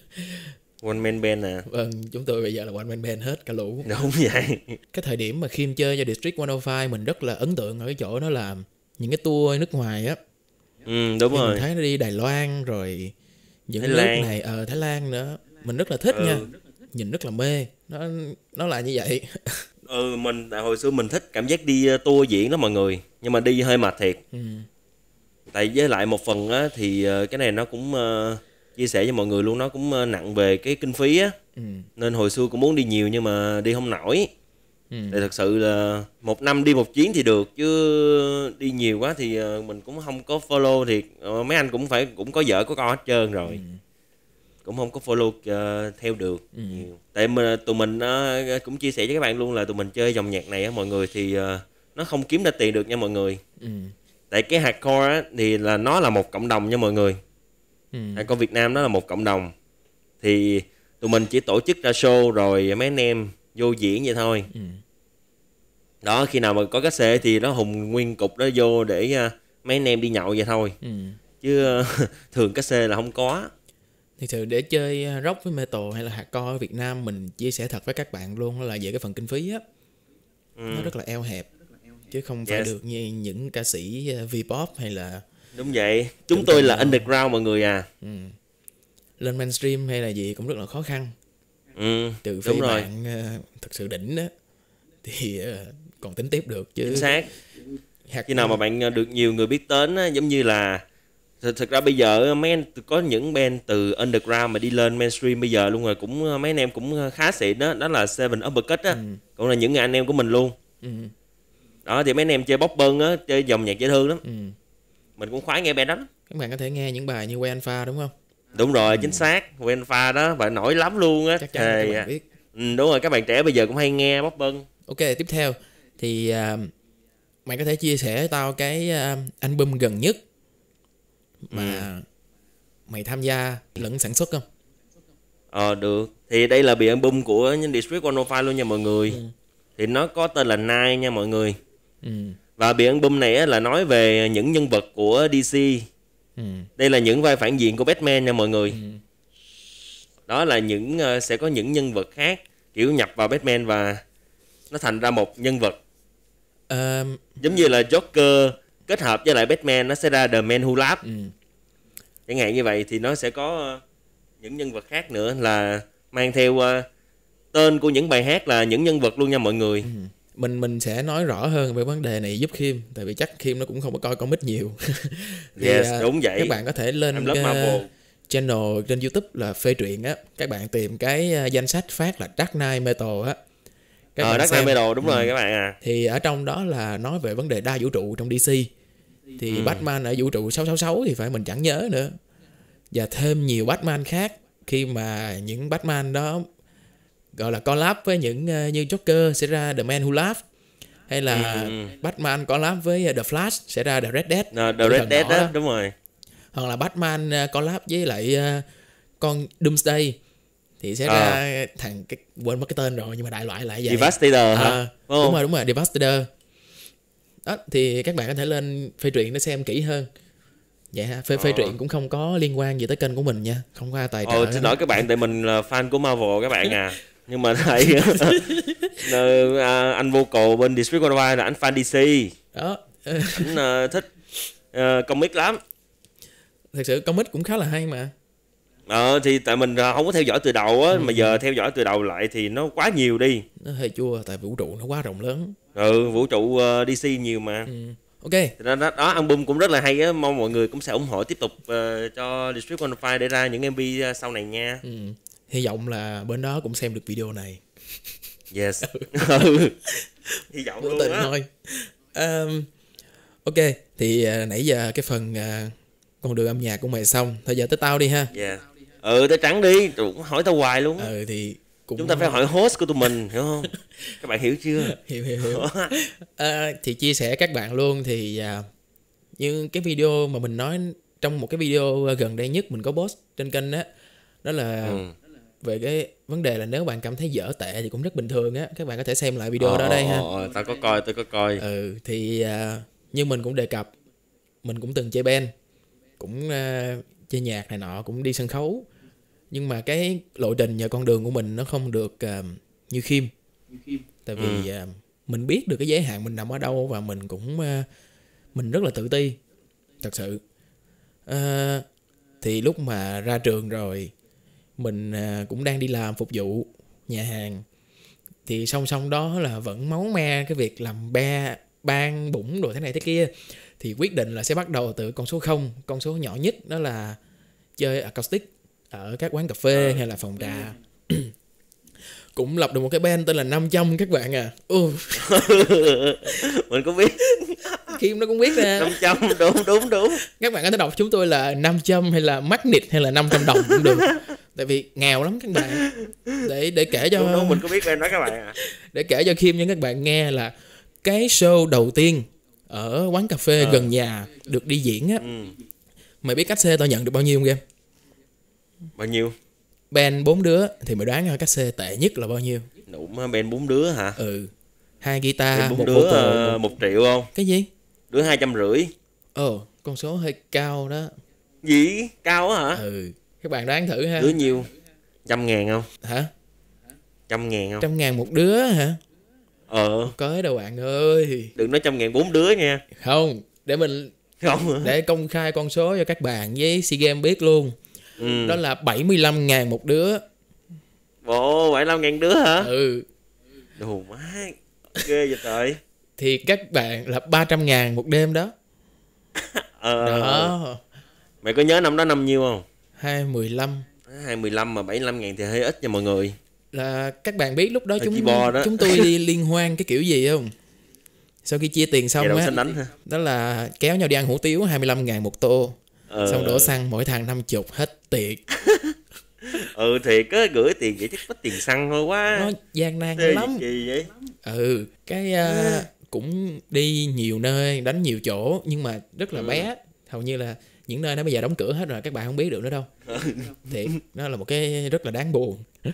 one man band à vâng chúng tôi bây giờ là one man band hết cả lũ đúng vậy cái thời điểm mà Kim chơi cho District 105 mình rất là ấn tượng ở cái chỗ đó là những cái tour nước ngoài á ừ đúng mình rồi mình thấy nó đi Đài Loan rồi những thái nước Lan. này ở ờ, Thái Lan nữa mình rất là thích ừ. nha nhìn rất là mê nó nó là như vậy ừ mình tại à, hồi xưa mình thích cảm giác đi ờ, tour diễn đó mọi người nhưng mà đi hơi mệt thiệt ừ. tại với lại một phần á thì ờ, cái này nó cũng uh, chia sẻ cho mọi người luôn nó cũng uh, nặng về cái kinh phí á ừ. nên hồi xưa cũng muốn đi nhiều nhưng mà đi không nổi Ừ. thì thật sự là một năm đi một chuyến thì được chứ đi nhiều quá thì ờ, mình cũng không có follow thì ờ, mấy anh cũng phải cũng có vợ có con hết trơn rồi ừ. cũng không có follow uh, theo được ừ. nhiều tại mình tụi mình uh, cũng chia sẻ với các bạn luôn là tụi mình chơi dòng nhạc này á mọi người thì uh, nó không kiếm ra tiền được nha mọi người ừ. tại cái hardcore á, thì là nó là một cộng đồng nha mọi người ừ. hardcore việt nam nó là một cộng đồng thì tụi mình chỉ tổ chức ra show rồi mấy anh em vô diễn vậy thôi ừ. đó khi nào mà có cassette thì nó hùng nguyên cục đó vô để uh, mấy anh em đi nhậu vậy thôi ừ. chứ uh, thường cassette là không có Thì sự để chơi à, rock với metal hay là hardcore ở Việt Nam mình chia sẻ thật với các bạn luôn là về cái phần kinh phí á ừ. nó rất là eo hẹp chứ không phải được như những ca sĩ à, V-pop hay là đúng vậy chúng tôi là underground mọi người à ừ. lên mainstream hay là gì cũng rất là khó khăn ừ, từ phía rồi. bạn ờ, thật sự đỉnh đó thì ờ, còn tính tiếp được chứ chính xác Hạt khi nào mà bạn ờ, được nhiều người biết đến giống như là thực, ra bây giờ mấy anh có những band từ underground mà đi lên mainstream bây giờ luôn rồi cũng mấy anh em cũng khá xịn đó đó là Seven Uppercut á ừ. cũng là những người anh em của mình luôn ừ. đó thì mấy anh em chơi bóc bân á chơi dòng nhạc dễ thương lắm ừ. mình cũng khoái nghe band đó các bạn có thể nghe những bài như Way Alpha đúng không đúng rồi ừ. chính xác Venfa đó và nổi lắm luôn á chắc chắn thì... các bạn à, biết ừ, đúng rồi các bạn trẻ bây giờ cũng hay nghe bóp bân ok tiếp theo thì uh, mày có thể chia sẻ với tao cái uh, album gần nhất mà ừ. mày tham gia lẫn sản xuất không ờ được thì đây là bị album của District 105 luôn nha mọi người ừ. thì nó có tên là Nine nha mọi người ừ. và bị album này là nói về những nhân vật của DC Ừ. đây là những vai phản diện của Batman nha mọi người ừ. đó là những uh, sẽ có những nhân vật khác kiểu nhập vào Batman và nó thành ra một nhân vật um, giống như là Joker kết hợp với lại Batman nó sẽ ra The Man Who Laughs ừ. chẳng hạn như vậy thì nó sẽ có ờ, những nhân vật khác nữa là mang theo uh, tên của những bài hát là những nhân vật luôn nha mọi người ừ mình mình sẽ nói rõ hơn về vấn đề này giúp Kim tại vì chắc Kim nó cũng không có coi comic nhiều thì yes, à, đúng vậy các bạn có thể lên uh, channel trên YouTube là phê truyện á các bạn tìm cái à, danh sách phát là Dark Knight Metal á các ờ, Dark Knight Metal đúng ừ. rồi các bạn à thì ở trong đó là nói về vấn đề đa vũ trụ trong DC thì ừ. Batman ở vũ trụ 666 thì phải mình chẳng nhớ nữa và thêm nhiều Batman khác khi mà những Batman đó gọi là collab với những uh, như Joker sẽ ra The Man Who Laughs hay là ừ, ừ, ừ. Batman collab với ờ, The Flash sẽ ra The Red Dead. À, The Red Dead đó, đó, đúng rồi. Hoặc là Batman ờ, collab với lại uh, con Doomsday thì sẽ à. ra thằng cái quên mất cái tên rồi nhưng mà đại loại lại vậy. Devastator à, hả? Đúng, đúng rồi đúng rồi Devastator. Đó, thì các bạn có thể lên phê truyện để xem kỹ hơn vậy ha phê phê truyện cũng không có liên quan gì tới kênh của mình nha không qua tài trợ ờ, xin lỗi các bạn tại mình là fan của marvel các bạn à nhưng mà thấy à, anh vô cầu bên District 105 là anh fan DC đó anh à, thích à, comic lắm thật sự comic cũng khá là hay mà ờ à, thì tại mình à, không có theo dõi từ đầu á ừ. mà giờ theo dõi từ đầu lại thì nó quá nhiều đi nó hơi chua tại vũ trụ nó quá rộng lớn ừ vũ trụ uh, à, DC nhiều mà ừ. ok đó, đó, đó album cũng rất là hay á mong mọi người cũng sẽ ủng hộ tiếp tục uh, cho District 105 để ra những MV sau này nha ừ hy vọng là bên đó cũng xem được video này yes ừ. hy vọng luôn tình đó. thôi um, ok thì uh, nãy giờ cái phần uh, con đường âm nhạc của mày xong thôi giờ tới tao đi ha yeah. ừ tới trắng đi tụi cũng hỏi tao hoài luôn ừ thì cũng... chúng ta phải hỏi host của tụi mình hiểu không các bạn hiểu chưa hiểu hiểu hiểu à, thì chia sẻ các bạn luôn thì à, như cái video mà mình nói trong một cái video gần đây nhất mình có post trên kênh á đó, đó là ừ về cái vấn đề là nếu bạn cảm thấy dở tệ thì cũng rất bình thường á các bạn có thể xem lại video ờ, đó đây ha ờ, ờ, tao có coi tao có coi ừ thì uh, như mình cũng đề cập mình cũng từng chơi band cũng uh, chơi nhạc này nọ cũng đi sân khấu nhưng mà cái lộ trình và con đường của mình nó không được uh, như khiêm tại ừ. vì ừ. uh, mình biết được cái giới hạn mình nằm ở đâu và mình cũng uh, mình rất là tự ti thật sự uh, thì lúc mà ra trường rồi mình à, cũng đang đi làm phục vụ nhà hàng thì song song đó là vẫn máu me cái việc làm ba ban bụng đồ thế này thế kia thì quyết định là sẽ bắt đầu từ con số 0 con số nhỏ nhất đó là chơi acoustic ở các quán cà phê ờ. hay là phòng trà cũng lập được một cái band tên là 500 các bạn à mình cũng biết khi nó cũng biết à. nè 500 đúng đúng đúng các bạn có thể đọc chúng tôi là 500 hay là magnet hay là 500 đồng cũng được tại vì nghèo lắm các bạn để để kể cho đúng, đúng, mình có biết em nói các bạn à. để kể cho khiêm những các bạn nghe là cái show đầu tiên ở quán cà phê à. gần nhà được đi diễn á ừ. mày biết cách xe tao nhận được bao nhiêu không em bao nhiêu Ben bốn đứa thì mày đoán ra cách xe tệ nhất là bao nhiêu đủ Ben bốn đứa hả ừ hai guitar bốn một đứa bộ, một... Ờ, một triệu không cái gì đứa hai trăm rưỡi ờ con số hơi cao đó gì cao hả ừ các bạn đoán thử ha đứa nhiêu trăm ngàn không hả trăm ngàn không trăm ngàn một đứa hả ờ có đâu bạn ơi đừng nói trăm ngàn bốn đứa nha không để mình không hả? để công khai con số cho các bạn với sea games biết luôn ừ. đó là 75 ngàn một đứa Ồ, 75 ngàn đứa hả? Ừ Đồ má, ghê vậy trời Thì các bạn là 300 ngàn một đêm đó Ờ Đó Mày có nhớ năm đó năm nhiêu không? 215 215 mà 75 ngàn thì hơi ít nha mọi người là các bạn biết lúc đó chúng đó. chúng tôi đi liên hoan cái kiểu gì không sau khi chia tiền xong á đánh, đó là kéo nhau đi ăn hủ tiếu 25 ngàn một tô ờ. xong đổ xăng mỗi thằng năm chục hết tiệc ừ thì cứ gửi tiền vậy chắc mất tiền xăng thôi quá nó gian nan Thế lắm gì vậy ừ cái uh, cũng đi nhiều nơi đánh nhiều chỗ nhưng mà rất là ừ. bé hầu như là những nơi nó bây giờ đóng cửa hết rồi các bạn không biết được nữa đâu thì nó là một cái rất là đáng buồn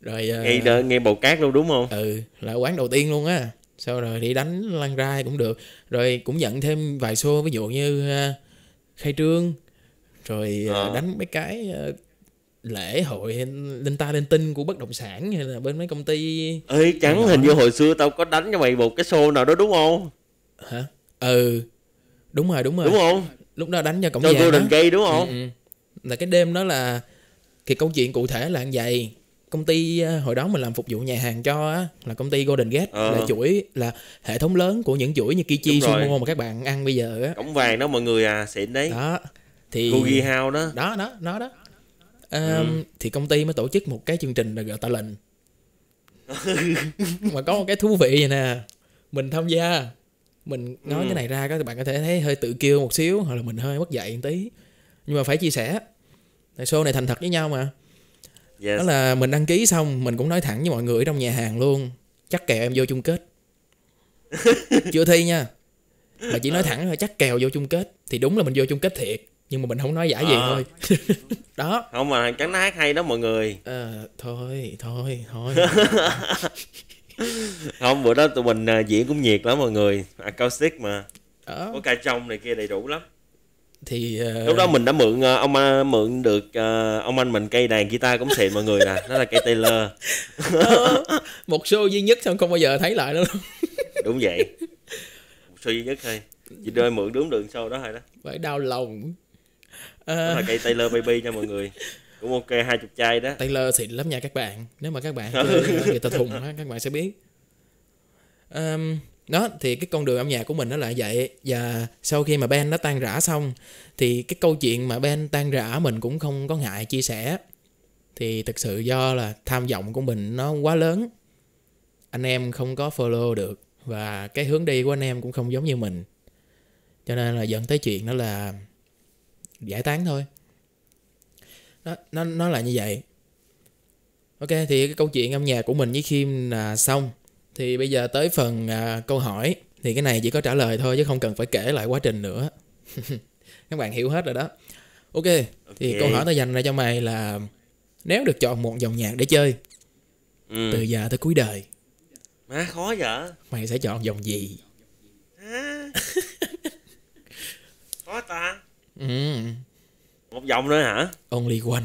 rồi ờ, nghe uh, nghe bầu cát luôn đúng không ừ là quán đầu tiên luôn á sau rồi đi đánh lăn rai cũng được rồi cũng nhận thêm vài xô ví dụ như uh, khai trương rồi à. đánh mấy cái uh, lễ hội linh ta linh tinh của bất động sản hay là bên mấy công ty ê chẳng hình như hồi xưa tao có đánh cho mày một cái show nào đó đúng không hả ừ đúng rồi đúng rồi đúng không lúc đó đánh cho cổng vàng Golden Gate đúng không ừ, ừ, là cái đêm đó là thì câu chuyện cụ thể là như vậy công ty ờ, hồi đó mình làm phục vụ nhà hàng cho á là công ty Golden Gate ờ. là chuỗi là hệ thống lớn của những chuỗi như Kichi Sumo mà các bạn ăn bây giờ á cổng vàng đó mọi người à xịn đấy đó thì Gogi hao đó đó đó nó đó um, ừ. thì công ty mới tổ chức một cái chương trình là gọi talent mà có một cái thú vị vậy nè mình tham gia mình nói ừ. cái này ra các bạn có thể thấy hơi tự kiêu một xíu hoặc là mình hơi mất dạy một tí nhưng mà phải chia sẻ tại show này thành thật với nhau mà yes. đó là mình đăng ký xong mình cũng nói thẳng với mọi người trong nhà hàng luôn chắc kèo em vô chung kết chưa thi nha mà chỉ nói thẳng là chắc kèo vô chung kết thì đúng là mình vô chung kết thiệt nhưng mà mình không nói giả gì à. thôi đó không mà cái nó hay đó mọi người à, thôi thôi thôi không bữa đó tụi mình à, diễn cũng nhiệt lắm mọi người acoustic mà đó. Ờ. có ca trong này kia đầy đủ lắm thì uh... lúc đó mình đã mượn uh, ông uh, mượn được uh, ông anh mình cây đàn guitar cũng xịn mọi người nè đó là cây Taylor uh, một show duy nhất xong không bao giờ thấy lại nữa đúng vậy một show duy nhất thôi chị đôi mượn đúng đường sau đó thôi đó vậy đau lòng uh... đó là cây Taylor baby cho mọi người cũng ok hai chục chai đó Taylor xịn lắm nha các bạn nếu mà các bạn chơi người ta thùng đó, các bạn sẽ biết um, đó thì cái con đường âm nhạc của mình nó là vậy và sau khi mà Ben nó tan rã xong thì cái câu chuyện mà Ben tan rã mình cũng không có ngại chia sẻ thì thực sự do là tham vọng của mình nó quá lớn anh em không có follow được và cái hướng đi của anh em cũng không giống như mình cho nên là dẫn tới chuyện đó là giải tán thôi nó nó nó là như vậy ok thì cái câu chuyện âm nhạc của mình với kim là xong thì bây giờ tới phần à, câu hỏi thì cái này chỉ có trả lời thôi chứ không cần phải kể lại quá trình nữa các bạn hiểu hết rồi đó ok, okay. thì câu hỏi tao dành ra cho mày là nếu được chọn một dòng nhạc để chơi ừ. từ giờ tới cuối đời má khó vậy mày sẽ chọn dòng gì à. khó ta ừ một vòng nữa hả only one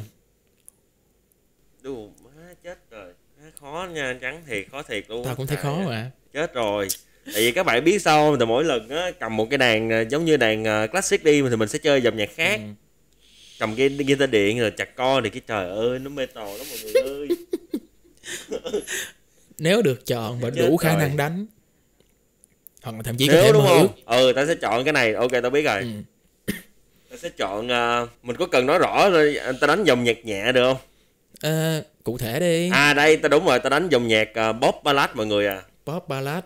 Đù, má chết rồi má khó nha trắng thiệt khó thiệt luôn tao cũng thấy khó mà chết rồi tại vì các bạn biết sao không? mỗi lần á, cầm một cái đàn à, giống như đàn à, classic đi thì mình sẽ chơi dòng nhạc khác ừ. cầm cái guitar điện rồi chặt co thì cái trời ơi nó mê tò lắm mọi người ơi nếu được chọn và đủ khả năng đánh hoặc là thậm chí Nếu, có thể đúng mơ không? ước ừ tao sẽ chọn cái này ok tao biết rồi ừ sẽ chọn uh, mình có cần nói rõ rồi anh à, ta đánh dòng nhạc nhẹ được không à, cụ thể đi à đây ta đúng rồi ta đánh dòng nhạc uh, pop ballad mọi người à pop ballad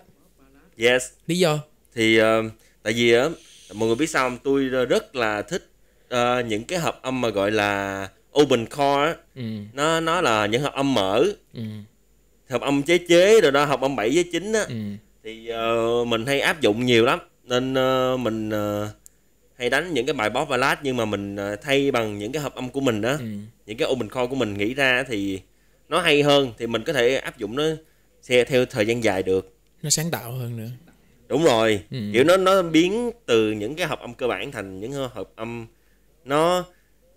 yes lý do thì uh, tại vì uh, mọi người biết sao không tôi rất là thích uh, những cái hợp âm mà gọi là open core ừ. nó nó là những hợp âm mở ừ. hợp âm chế chế rồi đó hợp âm 7 với chín á ừ. thì uh, mình hay áp dụng nhiều lắm nên uh, mình uh, hay đánh những cái bài bóp và lát nhưng mà mình ờ, thay bằng những cái hợp âm của mình đó ừ. những cái bình kho của mình nghĩ ra thì nó hay hơn thì mình có thể áp dụng nó xe theo thời gian dài được nó sáng tạo hơn nữa đúng rồi ừ. kiểu nó nó biến từ những cái hợp âm cơ bản thành những hợp âm nó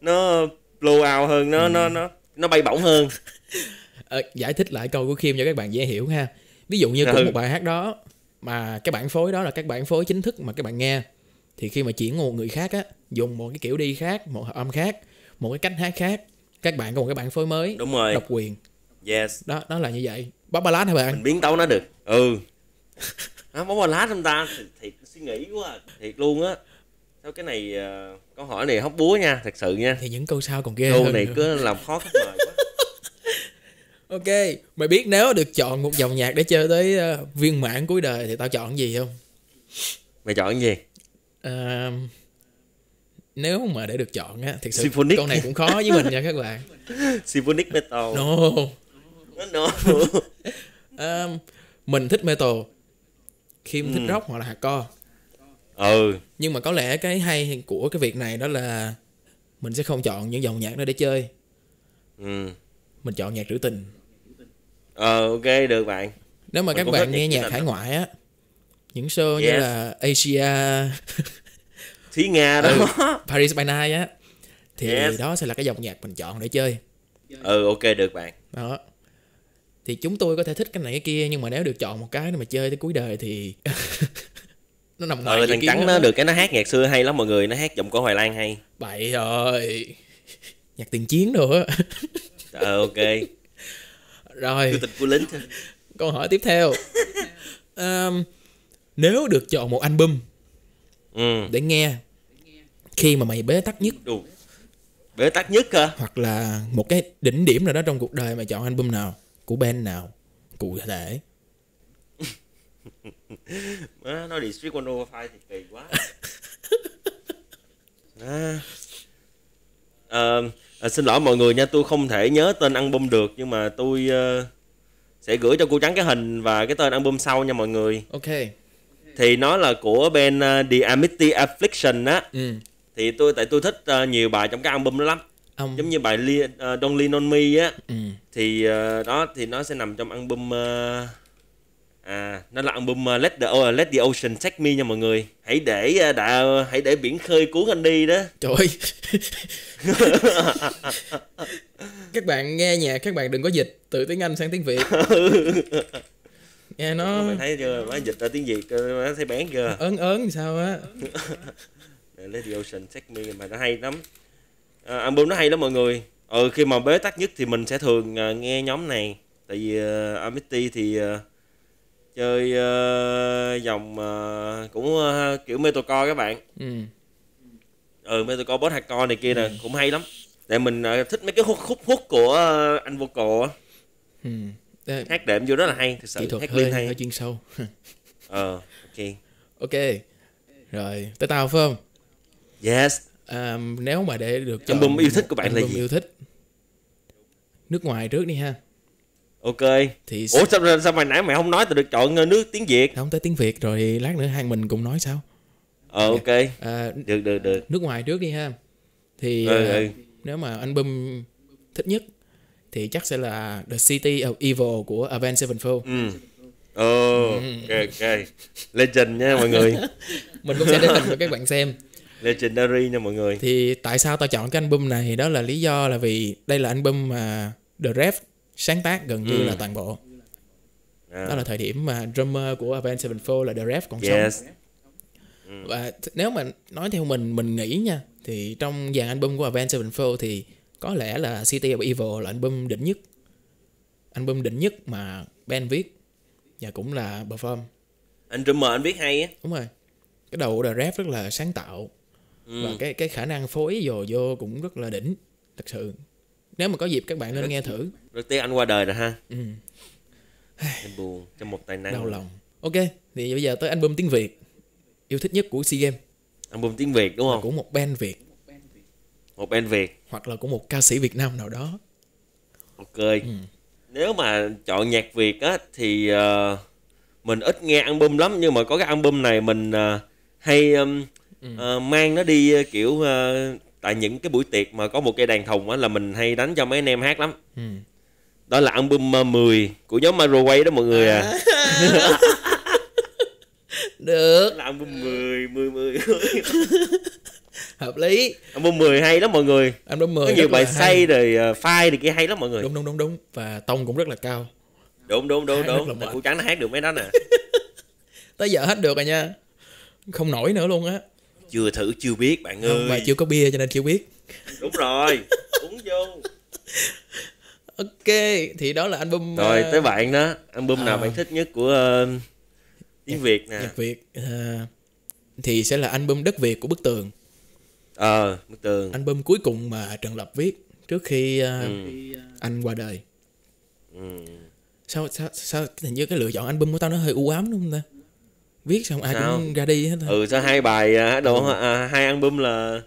nó blow out hơn nó ừ. nó nó nó bay bổng hơn ờ, giải thích lại câu của Khiêm cho các bạn dễ hiểu ha ví dụ như ừ. cũng một bài hát đó mà cái bản phối đó là các bản phối chính thức mà các bạn nghe thì khi mà chuyển một người khác á dùng một cái kiểu đi khác một hợp âm khác một cái cách hát khác các bạn có một cái bản phối mới đúng rồi độc quyền yes đó nó là như vậy bóp ballad hả bạn mình biến tấu nó được ừ nó bóp ballad chúng ta thiệt, suy nghĩ quá à. thiệt luôn á sao cái này ờ, câu hỏi này hóc búa nha thật sự nha thì những câu sau còn ghê câu hơn này nữa. cứ làm khó khách mời quá ok mày biết nếu được chọn một dòng nhạc để chơi tới ờ, viên mãn cuối đời thì tao chọn gì không mày chọn gì nếu mà để được chọn á thật sự con này cũng khó với mình nha các bạn Symphonic metal no no um, mình thích metal khiêm ừ. thích rock hoặc là hardcore ừ nhưng mà có lẽ cái hay của cái việc này đó là mình sẽ không chọn những dòng nhạc đó để chơi ừ mình chọn nhạc trữ tình ờ ok được bạn nếu mà mình các bạn nghe nhạc tình. hải ngoại á những show yes. như là Asia Thúy Nga đó ừ, Paris by Night á thì yes. đó sẽ là cái dòng nhạc mình chọn để chơi ừ ok được bạn đó thì chúng tôi có thể thích cái này cái kia nhưng mà nếu được chọn một cái để mà chơi tới cuối đời thì nó nằm ngoài ừ, thằng trắng nó được cái nó hát nhạc xưa hay lắm mọi người nó hát giọng cổ hoài lan hay bậy rồi nhạc tiền chiến nữa ờ ok rồi Chủ tịch của lính thôi. câu hỏi tiếp theo um, nếu được chọn một album ừ. để nghe khi mà mày bế tắc nhất Đúng. Ừ. bế tắc nhất cơ hoặc là một cái đỉnh điểm nào đó trong cuộc đời mày chọn album nào của band nào cụ thể à, nói đi Street 105 thì kỳ quá à, à, à, xin lỗi mọi người nha tôi không thể nhớ tên album được nhưng mà tôi uh, sẽ gửi cho cô trắng cái hình và cái tên album sau nha mọi người ok thì nó là của bên uh, The Amity Affliction á ừ. thì tôi tại tôi thích uh, nhiều bài trong cái album đó lắm Ông... giống như bài Lee, uh, Don't Lean On Me á ừ. thì uh, đó thì nó sẽ nằm trong album uh, à nó là album uh, Let the uh, Let the Ocean Take Me nha mọi người hãy để uh, đã hãy để biển khơi cuốn anh đi đó trời các bạn nghe nhạc các bạn đừng có dịch từ tiếng Anh sang tiếng Việt nghe nó mày thấy chưa má dịch ra tiếng việt ờ, má thấy bén chưa ớn ớn sao á Let the Ocean Take Me mà nó hay lắm à, album nó hay lắm mọi người ừ khi mà bế tắc nhất thì mình sẽ thường uh, nghe nhóm này tại vì uh, Amity thì uh, chơi uh, dòng uh, cũng uh, kiểu metalcore các bạn ừ ừ metalcore boss hardcore này kia nè ừ. cũng hay lắm tại mình uh, thích mấy cái khúc khúc hút của uh, anh vocal á ừ hát đệm vô đó là hay thực sự kỹ thuật hát hơi, hay. hơi chuyên sâu ờ ok ok rồi tới tao phải không yes um, nếu mà để được chọn album yêu thích của bạn là gì yêu thích nước ngoài trước đi ha ok thì ủa sao sao mày nãy mày không nói tao được chọn ờ, nước tiếng việt không tới tiếng việt rồi lát nữa hai mình cùng nói sao ờ dạ. ok à, được được được nước ngoài trước đi ha thì ừ, uh, ừ. nếu mà album thích nhất thì chắc sẽ là The City of Evil của Avenged Sevenfold. Ừ. oh, okay, ok. Legend nha mọi người. Mình cũng sẽ để tình cho các bạn xem. Legendary nha mọi người. Thì tại sao tao chọn cái album này đó là lý do là vì đây là album mà The Ref sáng tác gần như ừ. là toàn bộ. À. Đó là thời điểm mà drummer của Avenged Sevenfold là The Ref còn yes. sống. Và nếu mà nói theo mình mình nghĩ nha thì trong dàn album của Avenged Sevenfold thì có lẽ là City of Evil là album đỉnh nhất album đỉnh nhất mà Ben viết và cũng là perform anh drummer anh viết hay á đúng rồi cái đầu của Rap rất là sáng tạo ừ. và cái cái khả năng phối dồ vô cũng rất là đỉnh thật sự nếu mà có dịp các bạn nên rất, nghe thử rất tiếc anh qua đời rồi ha ừ. em buồn cho một tài năng đau lòng ok thì bây giờ tới album tiếng việt yêu thích nhất của sea games album tiếng việt đúng không của một band việt một band việt hoặc là của một ca sĩ việt nam nào đó ok ừ. nếu mà chọn nhạc việt á thì uh, mình ít nghe album lắm nhưng mà có cái album này mình uh, hay um, ừ. uh, mang nó đi uh, kiểu uh, tại những cái buổi tiệc mà có một cây đàn thùng á là mình hay đánh cho mấy anh em hát lắm ừ. đó là album uh, 10 của nhóm Microwave đó mọi người à, à. được làm 10 10 10 hợp lý album 10 hay lắm mọi người album 10 có nhiều bài say rồi uh, file thì kia hay lắm mọi người đúng đúng đúng đúng và tông cũng rất là cao đúng đúng đúng hát đúng cụ trắng nó hát được mấy đó nè tới giờ hết được rồi nha không nổi nữa luôn á chưa thử chưa biết bạn ơi và chưa có bia cho nên chưa biết đúng rồi uống vô ok thì đó là album rồi uh... tới bạn đó album à. nào ờ. bạn thích nhất của uh, tiếng việt nè nhạc việt uh, thì sẽ là album đất việt của bức tường ờ bức tường album cuối cùng mà trần lập viết trước khi uh, ừ. anh qua đời ừ. sao sao sao hình như cái lựa chọn album của tao nó hơi u ám đúng không ta viết xong ai sao? cũng ra đi hết thôi. ừ sao hai bài ờ, đồ ừ. à, hai album là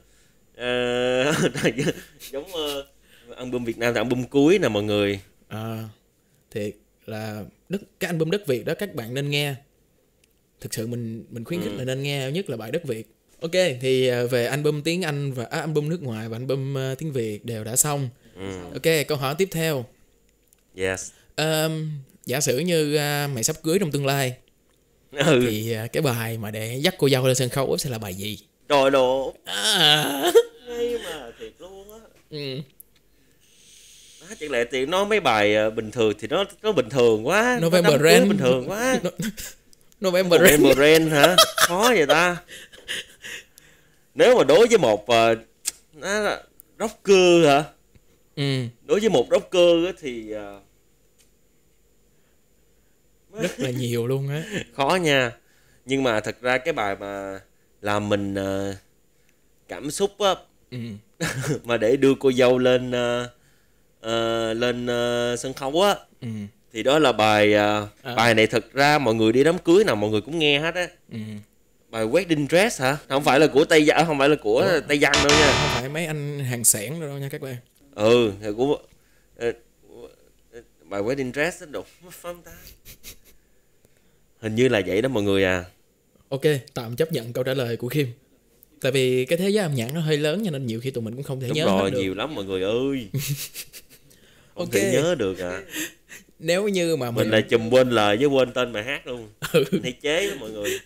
uh, giống uh, album Việt Nam là album cuối nè mọi người à, thiệt là đất cái album đất Việt đó các bạn nên nghe thực sự mình mình khuyến khích ừ. là nên nghe nhất là bài đất Việt Ok, thì ờ, về album tiếng Anh và à, album nước ngoài và album ờ, tiếng Việt đều đã xong. Ừ. Ok, câu hỏi tiếp theo. Yes. Um, giả sử như uh, mày sắp cưới trong tương lai, ừ. thì uh, cái bài mà để dắt cô dâu lên sân khấu sẽ là bài gì? Trời đồ. À. Hay mà thiệt luôn á. Ừ. À, chẳng lẽ tiền nó mấy bài ờ, bình thường thì nó nó bình thường quá. November nó Rain bình thường quá. No... November Rain. November Rain hả? Khó vậy ta nếu mà đối với một uh, nó rocker hả ừ. đối với một rocker thì uh, rất là nhiều luôn á khó nha nhưng mà thật ra cái bài mà làm mình uh, cảm xúc á ừ. mà để đưa cô dâu lên uh, uh, lên uh, sân khấu á ừ. thì đó là bài uh, à. bài này thật ra mọi người đi đám cưới nào mọi người cũng nghe hết á ừ bài wedding dress hả không phải là của tây giả à, không phải là của Ủa? tây giang đâu nha không phải mấy anh hàng sản đâu nha các bạn ừ là của ờ, bài wedding dress đó đụng mất ta hình như là vậy đó mọi người à ok tạm chấp nhận câu trả lời của kim tại vì cái thế giới âm nhạc nó hơi lớn cho nên nhiều khi tụi mình cũng không thể Đúng nhớ rồi, được nhiều lắm mọi người ơi không okay. thể nhớ được à nếu như mà mình, mình là chùm quên lời với quên tên mà hát luôn ừ. hay chế đó mọi người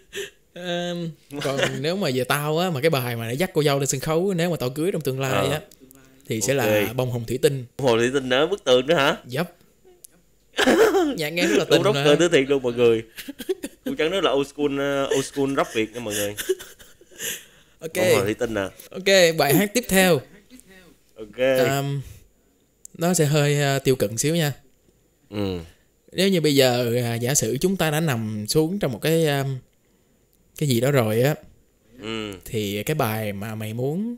um, còn nếu mà về tao á mà cái bài mà để dắt cô dâu lên sân khấu nếu mà tao cưới trong tương lai à. á ờ. thì okay. sẽ là bông hồng thủy tinh bông hồng thủy tinh nữa bức tường nữa hả dấp yep. nhạc nghe rất là tinh rock cơ thiệt luôn mọi người cô chẳng nói là old school uh, old school rock việt nha mọi người ok bông hồng thủy tinh nè ok bài hát tiếp theo ok um, nó sẽ hơi uh, tiêu cực xíu nha ừ. nếu như bây giờ uh, giả sử chúng ta đã nằm xuống trong một cái um, cái gì đó rồi á ừ. thì cái bài mà mày muốn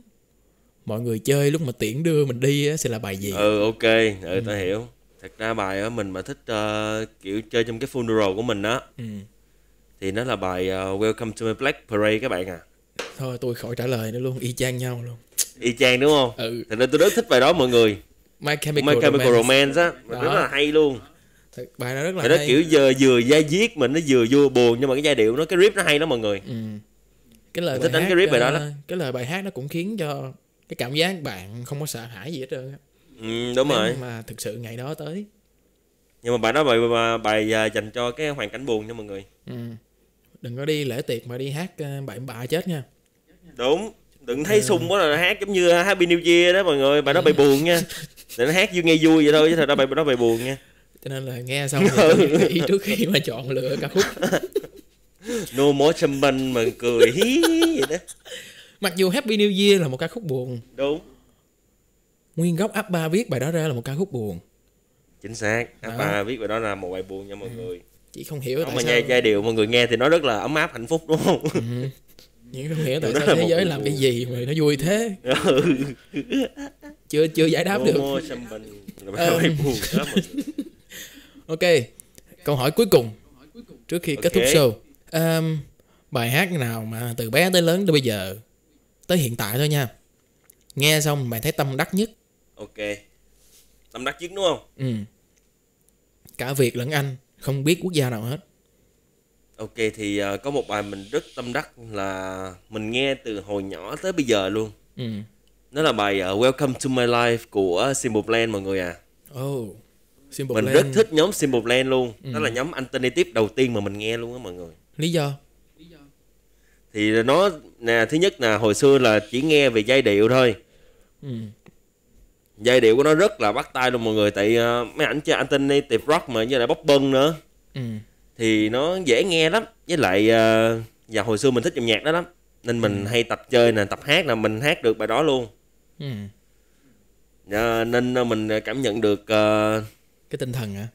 mọi người chơi lúc mà tiễn đưa mình đi á sẽ là bài gì ừ ok ừ, ừ. tao hiểu thật ra bài á mình mà thích uh, kiểu chơi trong cái funeral của mình á ừ. thì nó là bài uh, welcome to my black parade các bạn à thôi tôi khỏi trả lời nữa luôn y chang nhau luôn y chang đúng không ừ thì nên tôi rất thích bài đó mọi người My Chemical, My Chemical Romance, Romance á, đó. rất là hay luôn. Thật, bài đó rất là bài đó hay. kiểu vừa vừa da diết mình nó vừa vừa buồn nhưng mà cái giai điệu nó cái rip nó hay lắm mọi người ừ. cái lời mình thích đánh cái rip bài đó, đó ờ, cái lời bài hát nó cũng khiến cho cái cảm giác bạn không có sợ hãi gì hết trơn ừ, đúng Nếu rồi mà thực sự ngày đó tới nhưng mà bài đó bài bài, à, dành cho cái hoàn cảnh buồn nha mọi người ừ. đừng có đi lễ tiệc mà đi hát bạn ờ, bà chết nha đúng đừng thấy ừ. sung quá là hát giống như à, Happy New Year đó mọi người bài đó bài buồn nha để nó hát như nghe vui vậy thôi chứ thật ra bài đó bài buồn nha cho nên là nghe xong thì tôi nghĩ trước khi mà chọn lựa ca khúc no more champagne mà cười hí vậy đó mặc dù happy new year là một ca khúc buồn đúng nguyên gốc Ba viết bài đó ra là một ca khúc buồn chính xác abba Ba viết bài đó là một bài buồn nha mọi ừ. người Chỉ không hiểu không tại mà sao giai điệu mọi người nghe thì nó rất là ấm áp hạnh phúc đúng không ừ. nhưng không hiểu tại Điều sao thế giới làm buồn. cái gì mà nó vui thế ừ. chưa chưa giải đáp no được more là bài ờ. buồn đó mọi Ok, câu hỏi cuối cùng trước khi okay. kết thúc show. Um, bài hát nào mà từ bé tới lớn tới bây giờ tới hiện tại thôi nha. Nghe xong mày thấy tâm đắc nhất. Ok. Tâm đắc nhất đúng không? Ừ. Cả việc lẫn Anh, không biết quốc gia nào hết. Ok thì uh, có một bài mình rất tâm đắc là mình nghe từ hồi nhỏ tới bây giờ luôn. Ừ. Nó là bài uh, Welcome to my life của Simple Plan mọi người à. Oh Simple mình Plan. rất thích nhóm Simple Plan luôn ừ. đó là nhóm alternative đầu tiên mà mình nghe luôn á mọi người lý do thì nó nè thứ nhất là hồi xưa là chỉ nghe về giai điệu thôi ừ. giai điệu của nó rất là bắt tay luôn mọi người tại uh, mấy ảnh chơi alternative rock mà như là bóc bân nữa ừ. thì nó dễ nghe lắm với lại uh, và hồi xưa mình thích âm nhạc đó lắm nên mình ừ. hay tập chơi nè tập hát là mình hát được bài đó luôn ừ. uh, nên ờ, mình cảm nhận được uh, cái tinh thần hả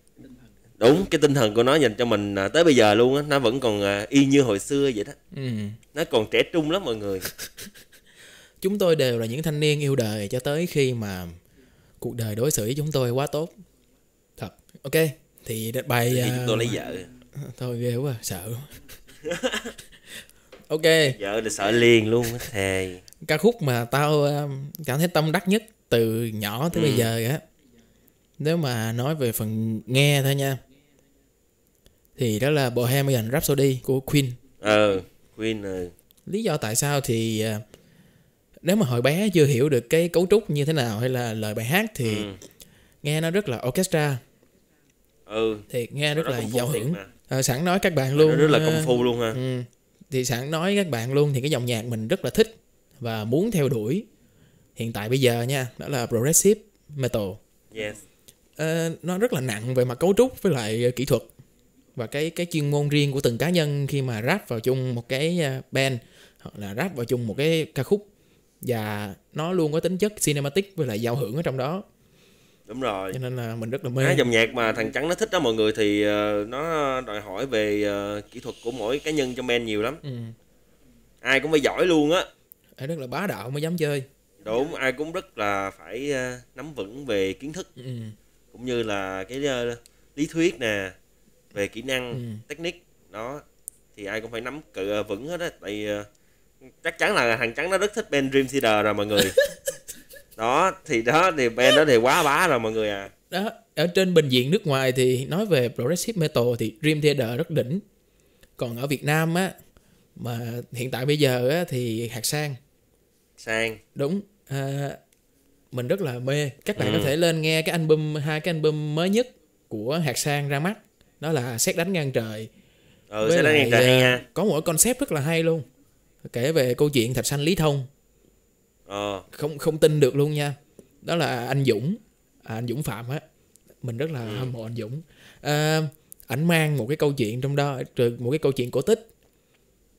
đúng cái tinh thần của nó dành cho mình à, tới bây giờ luôn á nó vẫn còn à, y như hồi xưa vậy đó ừ. nó còn trẻ trung lắm mọi người chúng tôi đều là những thanh niên yêu đời cho tới khi mà cuộc đời đối xử với chúng tôi quá tốt thật ok thì bài thì à, chúng tôi lấy vợ thôi ghê quá sợ ok vợ là sợ liền luôn thề ca khúc mà tao cảm thấy tâm đắc nhất từ nhỏ tới ừ. bây giờ á nếu mà nói về phần nghe thôi nha thì đó là Bohemian Rhapsody của Queen ờ Queen ừ. lý do tại sao thì ờ, nếu mà hồi bé chưa hiểu được cái cấu trúc như thế nào hay là lời bài hát thì ừ. nghe nó rất là orchestra ừ thì nghe rất, rất là giàu hưởng à, sẵn nói các bạn luôn nó rất là công phu luôn ha ừ. thì sẵn nói các bạn luôn thì cái dòng nhạc mình rất là thích và muốn theo đuổi hiện tại bây giờ nha đó là progressive metal yes uh, nó rất là nặng về mặt cấu trúc với lại ờ, kỹ thuật và cái cái chuyên môn riêng của từng cá nhân khi mà rap vào chung một cái ờ, band hoặc là rap vào chung một cái ca khúc và nó luôn có tính chất cinematic với lại giao hưởng ở trong đó đúng rồi cho nên là mình rất là mê hai dòng nhạc mà thằng trắng nó thích đó mọi người thì uh, nó đòi hỏi về uh, kỹ thuật của mỗi cá nhân trong band nhiều lắm ừ. ai cũng phải giỏi luôn á ai rất là bá đạo mới dám chơi đúng ai cũng rất là phải uh, nắm vững về kiến thức ừ cũng như là cái uh, lý thuyết nè về kỹ năng ừ. technique đó thì ai cũng phải nắm cự ờ, vững hết á tại uh, chắc chắn là thằng trắng nó rất thích Ben Dream Theater rồi mọi người đó thì đó thì Ben đó thì quá bá rồi mọi người à đó ở trên bệnh viện nước ngoài thì nói về progressive metal thì Dream Theater rất đỉnh còn ở Việt Nam á mà hiện tại bây giờ á, thì hạt sang sang đúng à, mình rất là mê các bạn ừ. có thể lên nghe cái album hai cái album mới nhất của hạt sang ra mắt đó là xét đánh ngang trời ừ, xét đánh ngang trời hay à, nha. có một concept rất là hay luôn kể về câu chuyện thạch xanh lý thông ờ. không không tin được luôn nha đó là anh dũng à, anh dũng phạm á mình rất là ừ. hâm mộ anh dũng à, ảnh mang một cái câu chuyện trong đó một cái câu chuyện cổ tích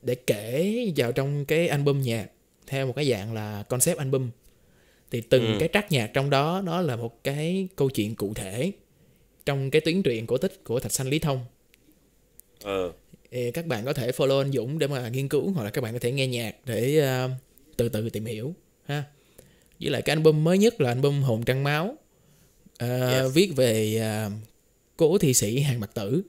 để kể vào trong cái album nhạc theo một cái dạng là concept album thì từng ừ. cái trắc nhạc trong đó nó là một cái câu chuyện cụ thể trong cái tuyến truyện cổ tích của thạch sanh lý thông ừ. Thì các bạn có thể follow anh dũng để mà nghiên cứu hoặc là các bạn có thể nghe nhạc để uh, từ từ tìm hiểu ha với lại cái album mới nhất là album hồn trăng máu uh, yes. viết về uh, cố thi sĩ hàng mặt tử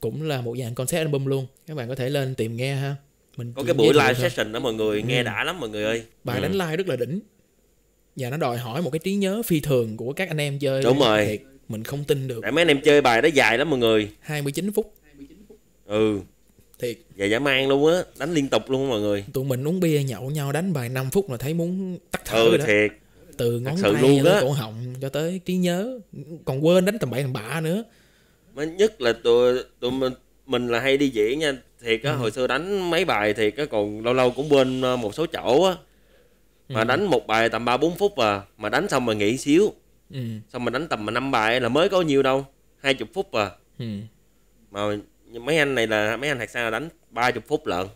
cũng là một dạng concept album luôn các bạn có thể lên tìm nghe ha mình có cái buổi live session đó mọi người nghe ừ. đã lắm mọi người ơi bài ừ. đánh live rất là đỉnh và nó đòi hỏi một cái trí nhớ phi thường của các anh em chơi đúng rồi thiệt. mình không tin được tại mấy anh em chơi bài đó dài lắm mọi người 29 phút ừ thiệt dài dã mang luôn á đánh liên tục luôn mọi người tụi mình uống bia nhậu nhau đánh bài 5 phút là thấy muốn tắt thở ừ, rồi đó thiệt từ ngón tay luôn tới cổ họng cho tới trí nhớ còn quên đánh tầm bảy tầm bạ nữa mà nhất là tụi tụi mình mình là hay đi diễn nha thiệt á ừ. hồi xưa đánh mấy bài thiệt á còn lâu lâu cũng quên ờ, một số chỗ á Ừ. mà đánh một bài tầm ba bốn phút à mà đánh xong mà nghỉ xíu ừ. xong mà đánh tầm mà năm bài là mới có nhiêu đâu hai chục phút à ừ. mà mấy anh này là mấy anh hạt là đánh ba chục phút lận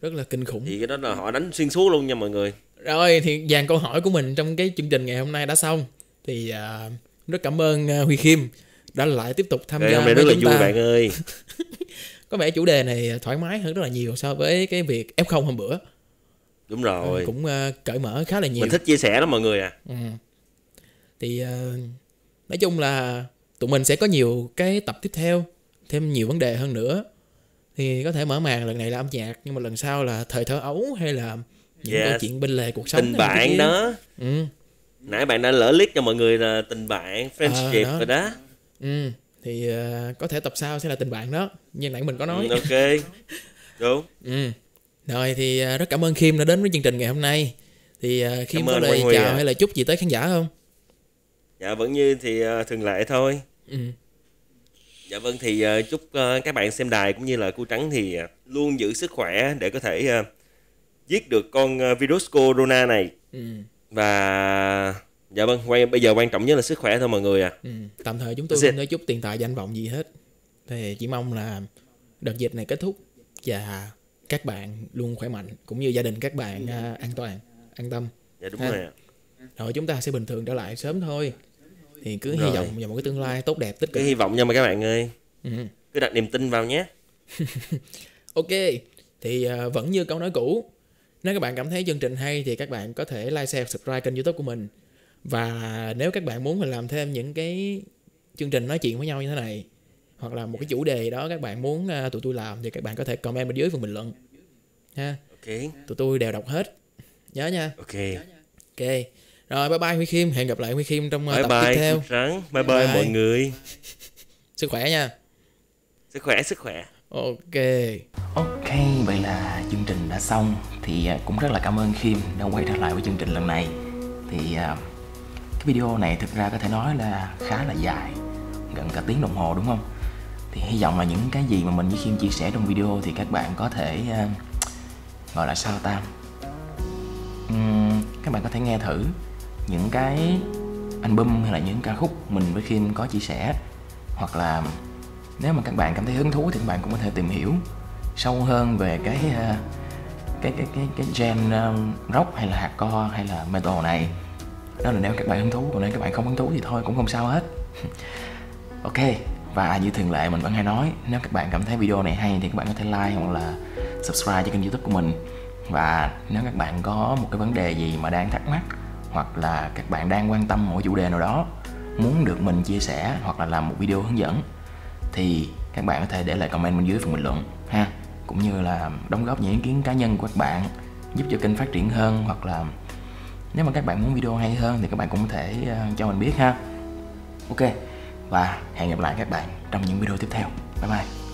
rất là kinh khủng thì cái đó là họ đánh xuyên suốt luôn nha mọi người rồi thì dàn câu hỏi của mình trong cái chương trình ngày hôm nay đã xong thì uh, rất cảm ơn uh, Huy Khiêm đã lại tiếp tục tham Ê, gia với rất là vui ta. bạn ơi có vẻ chủ đề này thoải mái hơn rất là nhiều so với cái việc F0 hôm bữa đúng rồi cũng uh, cởi mở khá là nhiều mình thích chia sẻ lắm mọi người à ừ. thì uh, nói chung là tụi mình sẽ có nhiều cái tập tiếp theo thêm nhiều vấn đề hơn nữa thì có thể mở màn lần này là âm nhạc nhưng mà lần sau là thời thơ ấu hay là những yes. câu chuyện bên lề cuộc sống tình bạn đó ừ. nãy bạn đã lỡ lít cho mọi người là tình bạn friendship à, đó. rồi đó ừ. thì uh, có thể tập sau sẽ là tình bạn đó như nãy mình có nói ừ, ok đúng ừ rồi thì à, rất cảm ơn Kim đã đến với chương trình ngày hôm nay thì à, Kim có lời chào hay là chúc gì tới khán giả không dạ vẫn như thì à, thường lệ thôi ừ. dạ vâng thì chúc các bạn xem đài cũng như là cô trắng thì luôn giữ sức khỏe để có thể giết được con virus corona này ừ. và dạ vâng quay bây giờ quan trọng nhất là sức khỏe thôi mọi người à ừ. tạm thời chúng tôi không nói chút tiền tài danh vọng gì hết thì chỉ mong là đợt dịch này kết thúc và các bạn luôn khỏe mạnh cũng như gia đình các bạn uh, an toàn an tâm dạ đúng ha. rồi rồi chúng ta sẽ bình thường trở lại sớm thôi thì cứ rồi. hy vọng vào một cái tương lai tốt đẹp tích cực cứ hy vọng nha mà các bạn ơi ừ. cứ đặt niềm tin vào nhé ok thì uh, vẫn như câu nói cũ nếu các bạn cảm thấy chương trình hay thì các bạn có thể like share subscribe kênh youtube của mình và nếu các bạn muốn mình làm thêm những cái chương trình nói chuyện với nhau như thế này hoặc là một cái chủ đề đó các bạn muốn à, tụi tôi làm thì các bạn có thể comment bên dưới phần bình luận ha ok tụi tôi đều đọc hết nhớ nha ok ok rồi bye bye Huy Khiêm hẹn gặp lại Huy Khiêm trong à, bye tập bye, tiếp theo rắn bye bye, bye, mọi người sức khỏe nha sức khỏe sức khỏe ok ok vậy là chương trình đã xong thì à, cũng rất là cảm ơn Khiêm đã quay trở lại với chương trình lần này thì cái video này thực ra có thể nói là khá là dài gần cả tiếng đồng hồ đúng không thì hy vọng là những cái gì mà mình với Khiêm chia sẻ trong video thì các bạn có thể ờ, gọi là sao ta các bạn có thể nghe thử những cái album hay là những ca khúc mình với Khiêm có chia sẻ hoặc là nếu mà các bạn cảm thấy hứng thú thì các bạn cũng có thể tìm hiểu sâu hơn về cái ờ, cái cái cái cái gen ờ, rock hay là hạt co hay là metal này đó là nếu các bạn hứng thú còn nếu các bạn không hứng thú thì thôi cũng không sao hết ok và như thường lệ mình vẫn hay nói nếu các bạn cảm thấy video này hay thì các bạn có thể like hoặc là subscribe cho kênh youtube của mình và nếu các bạn có một cái vấn đề gì mà đang thắc mắc hoặc là các bạn đang quan tâm một chủ đề nào đó muốn được mình chia sẻ hoặc là làm một video hướng dẫn thì các bạn có thể để lại comment bên dưới phần bình luận ha cũng như là đóng góp những ý kiến cá nhân của các bạn giúp cho kênh phát triển hơn hoặc là nếu mà các bạn muốn video hay hơn thì các bạn cũng có thể ờ, cho mình biết ha ok và hẹn gặp lại các bạn trong những video tiếp theo bye bye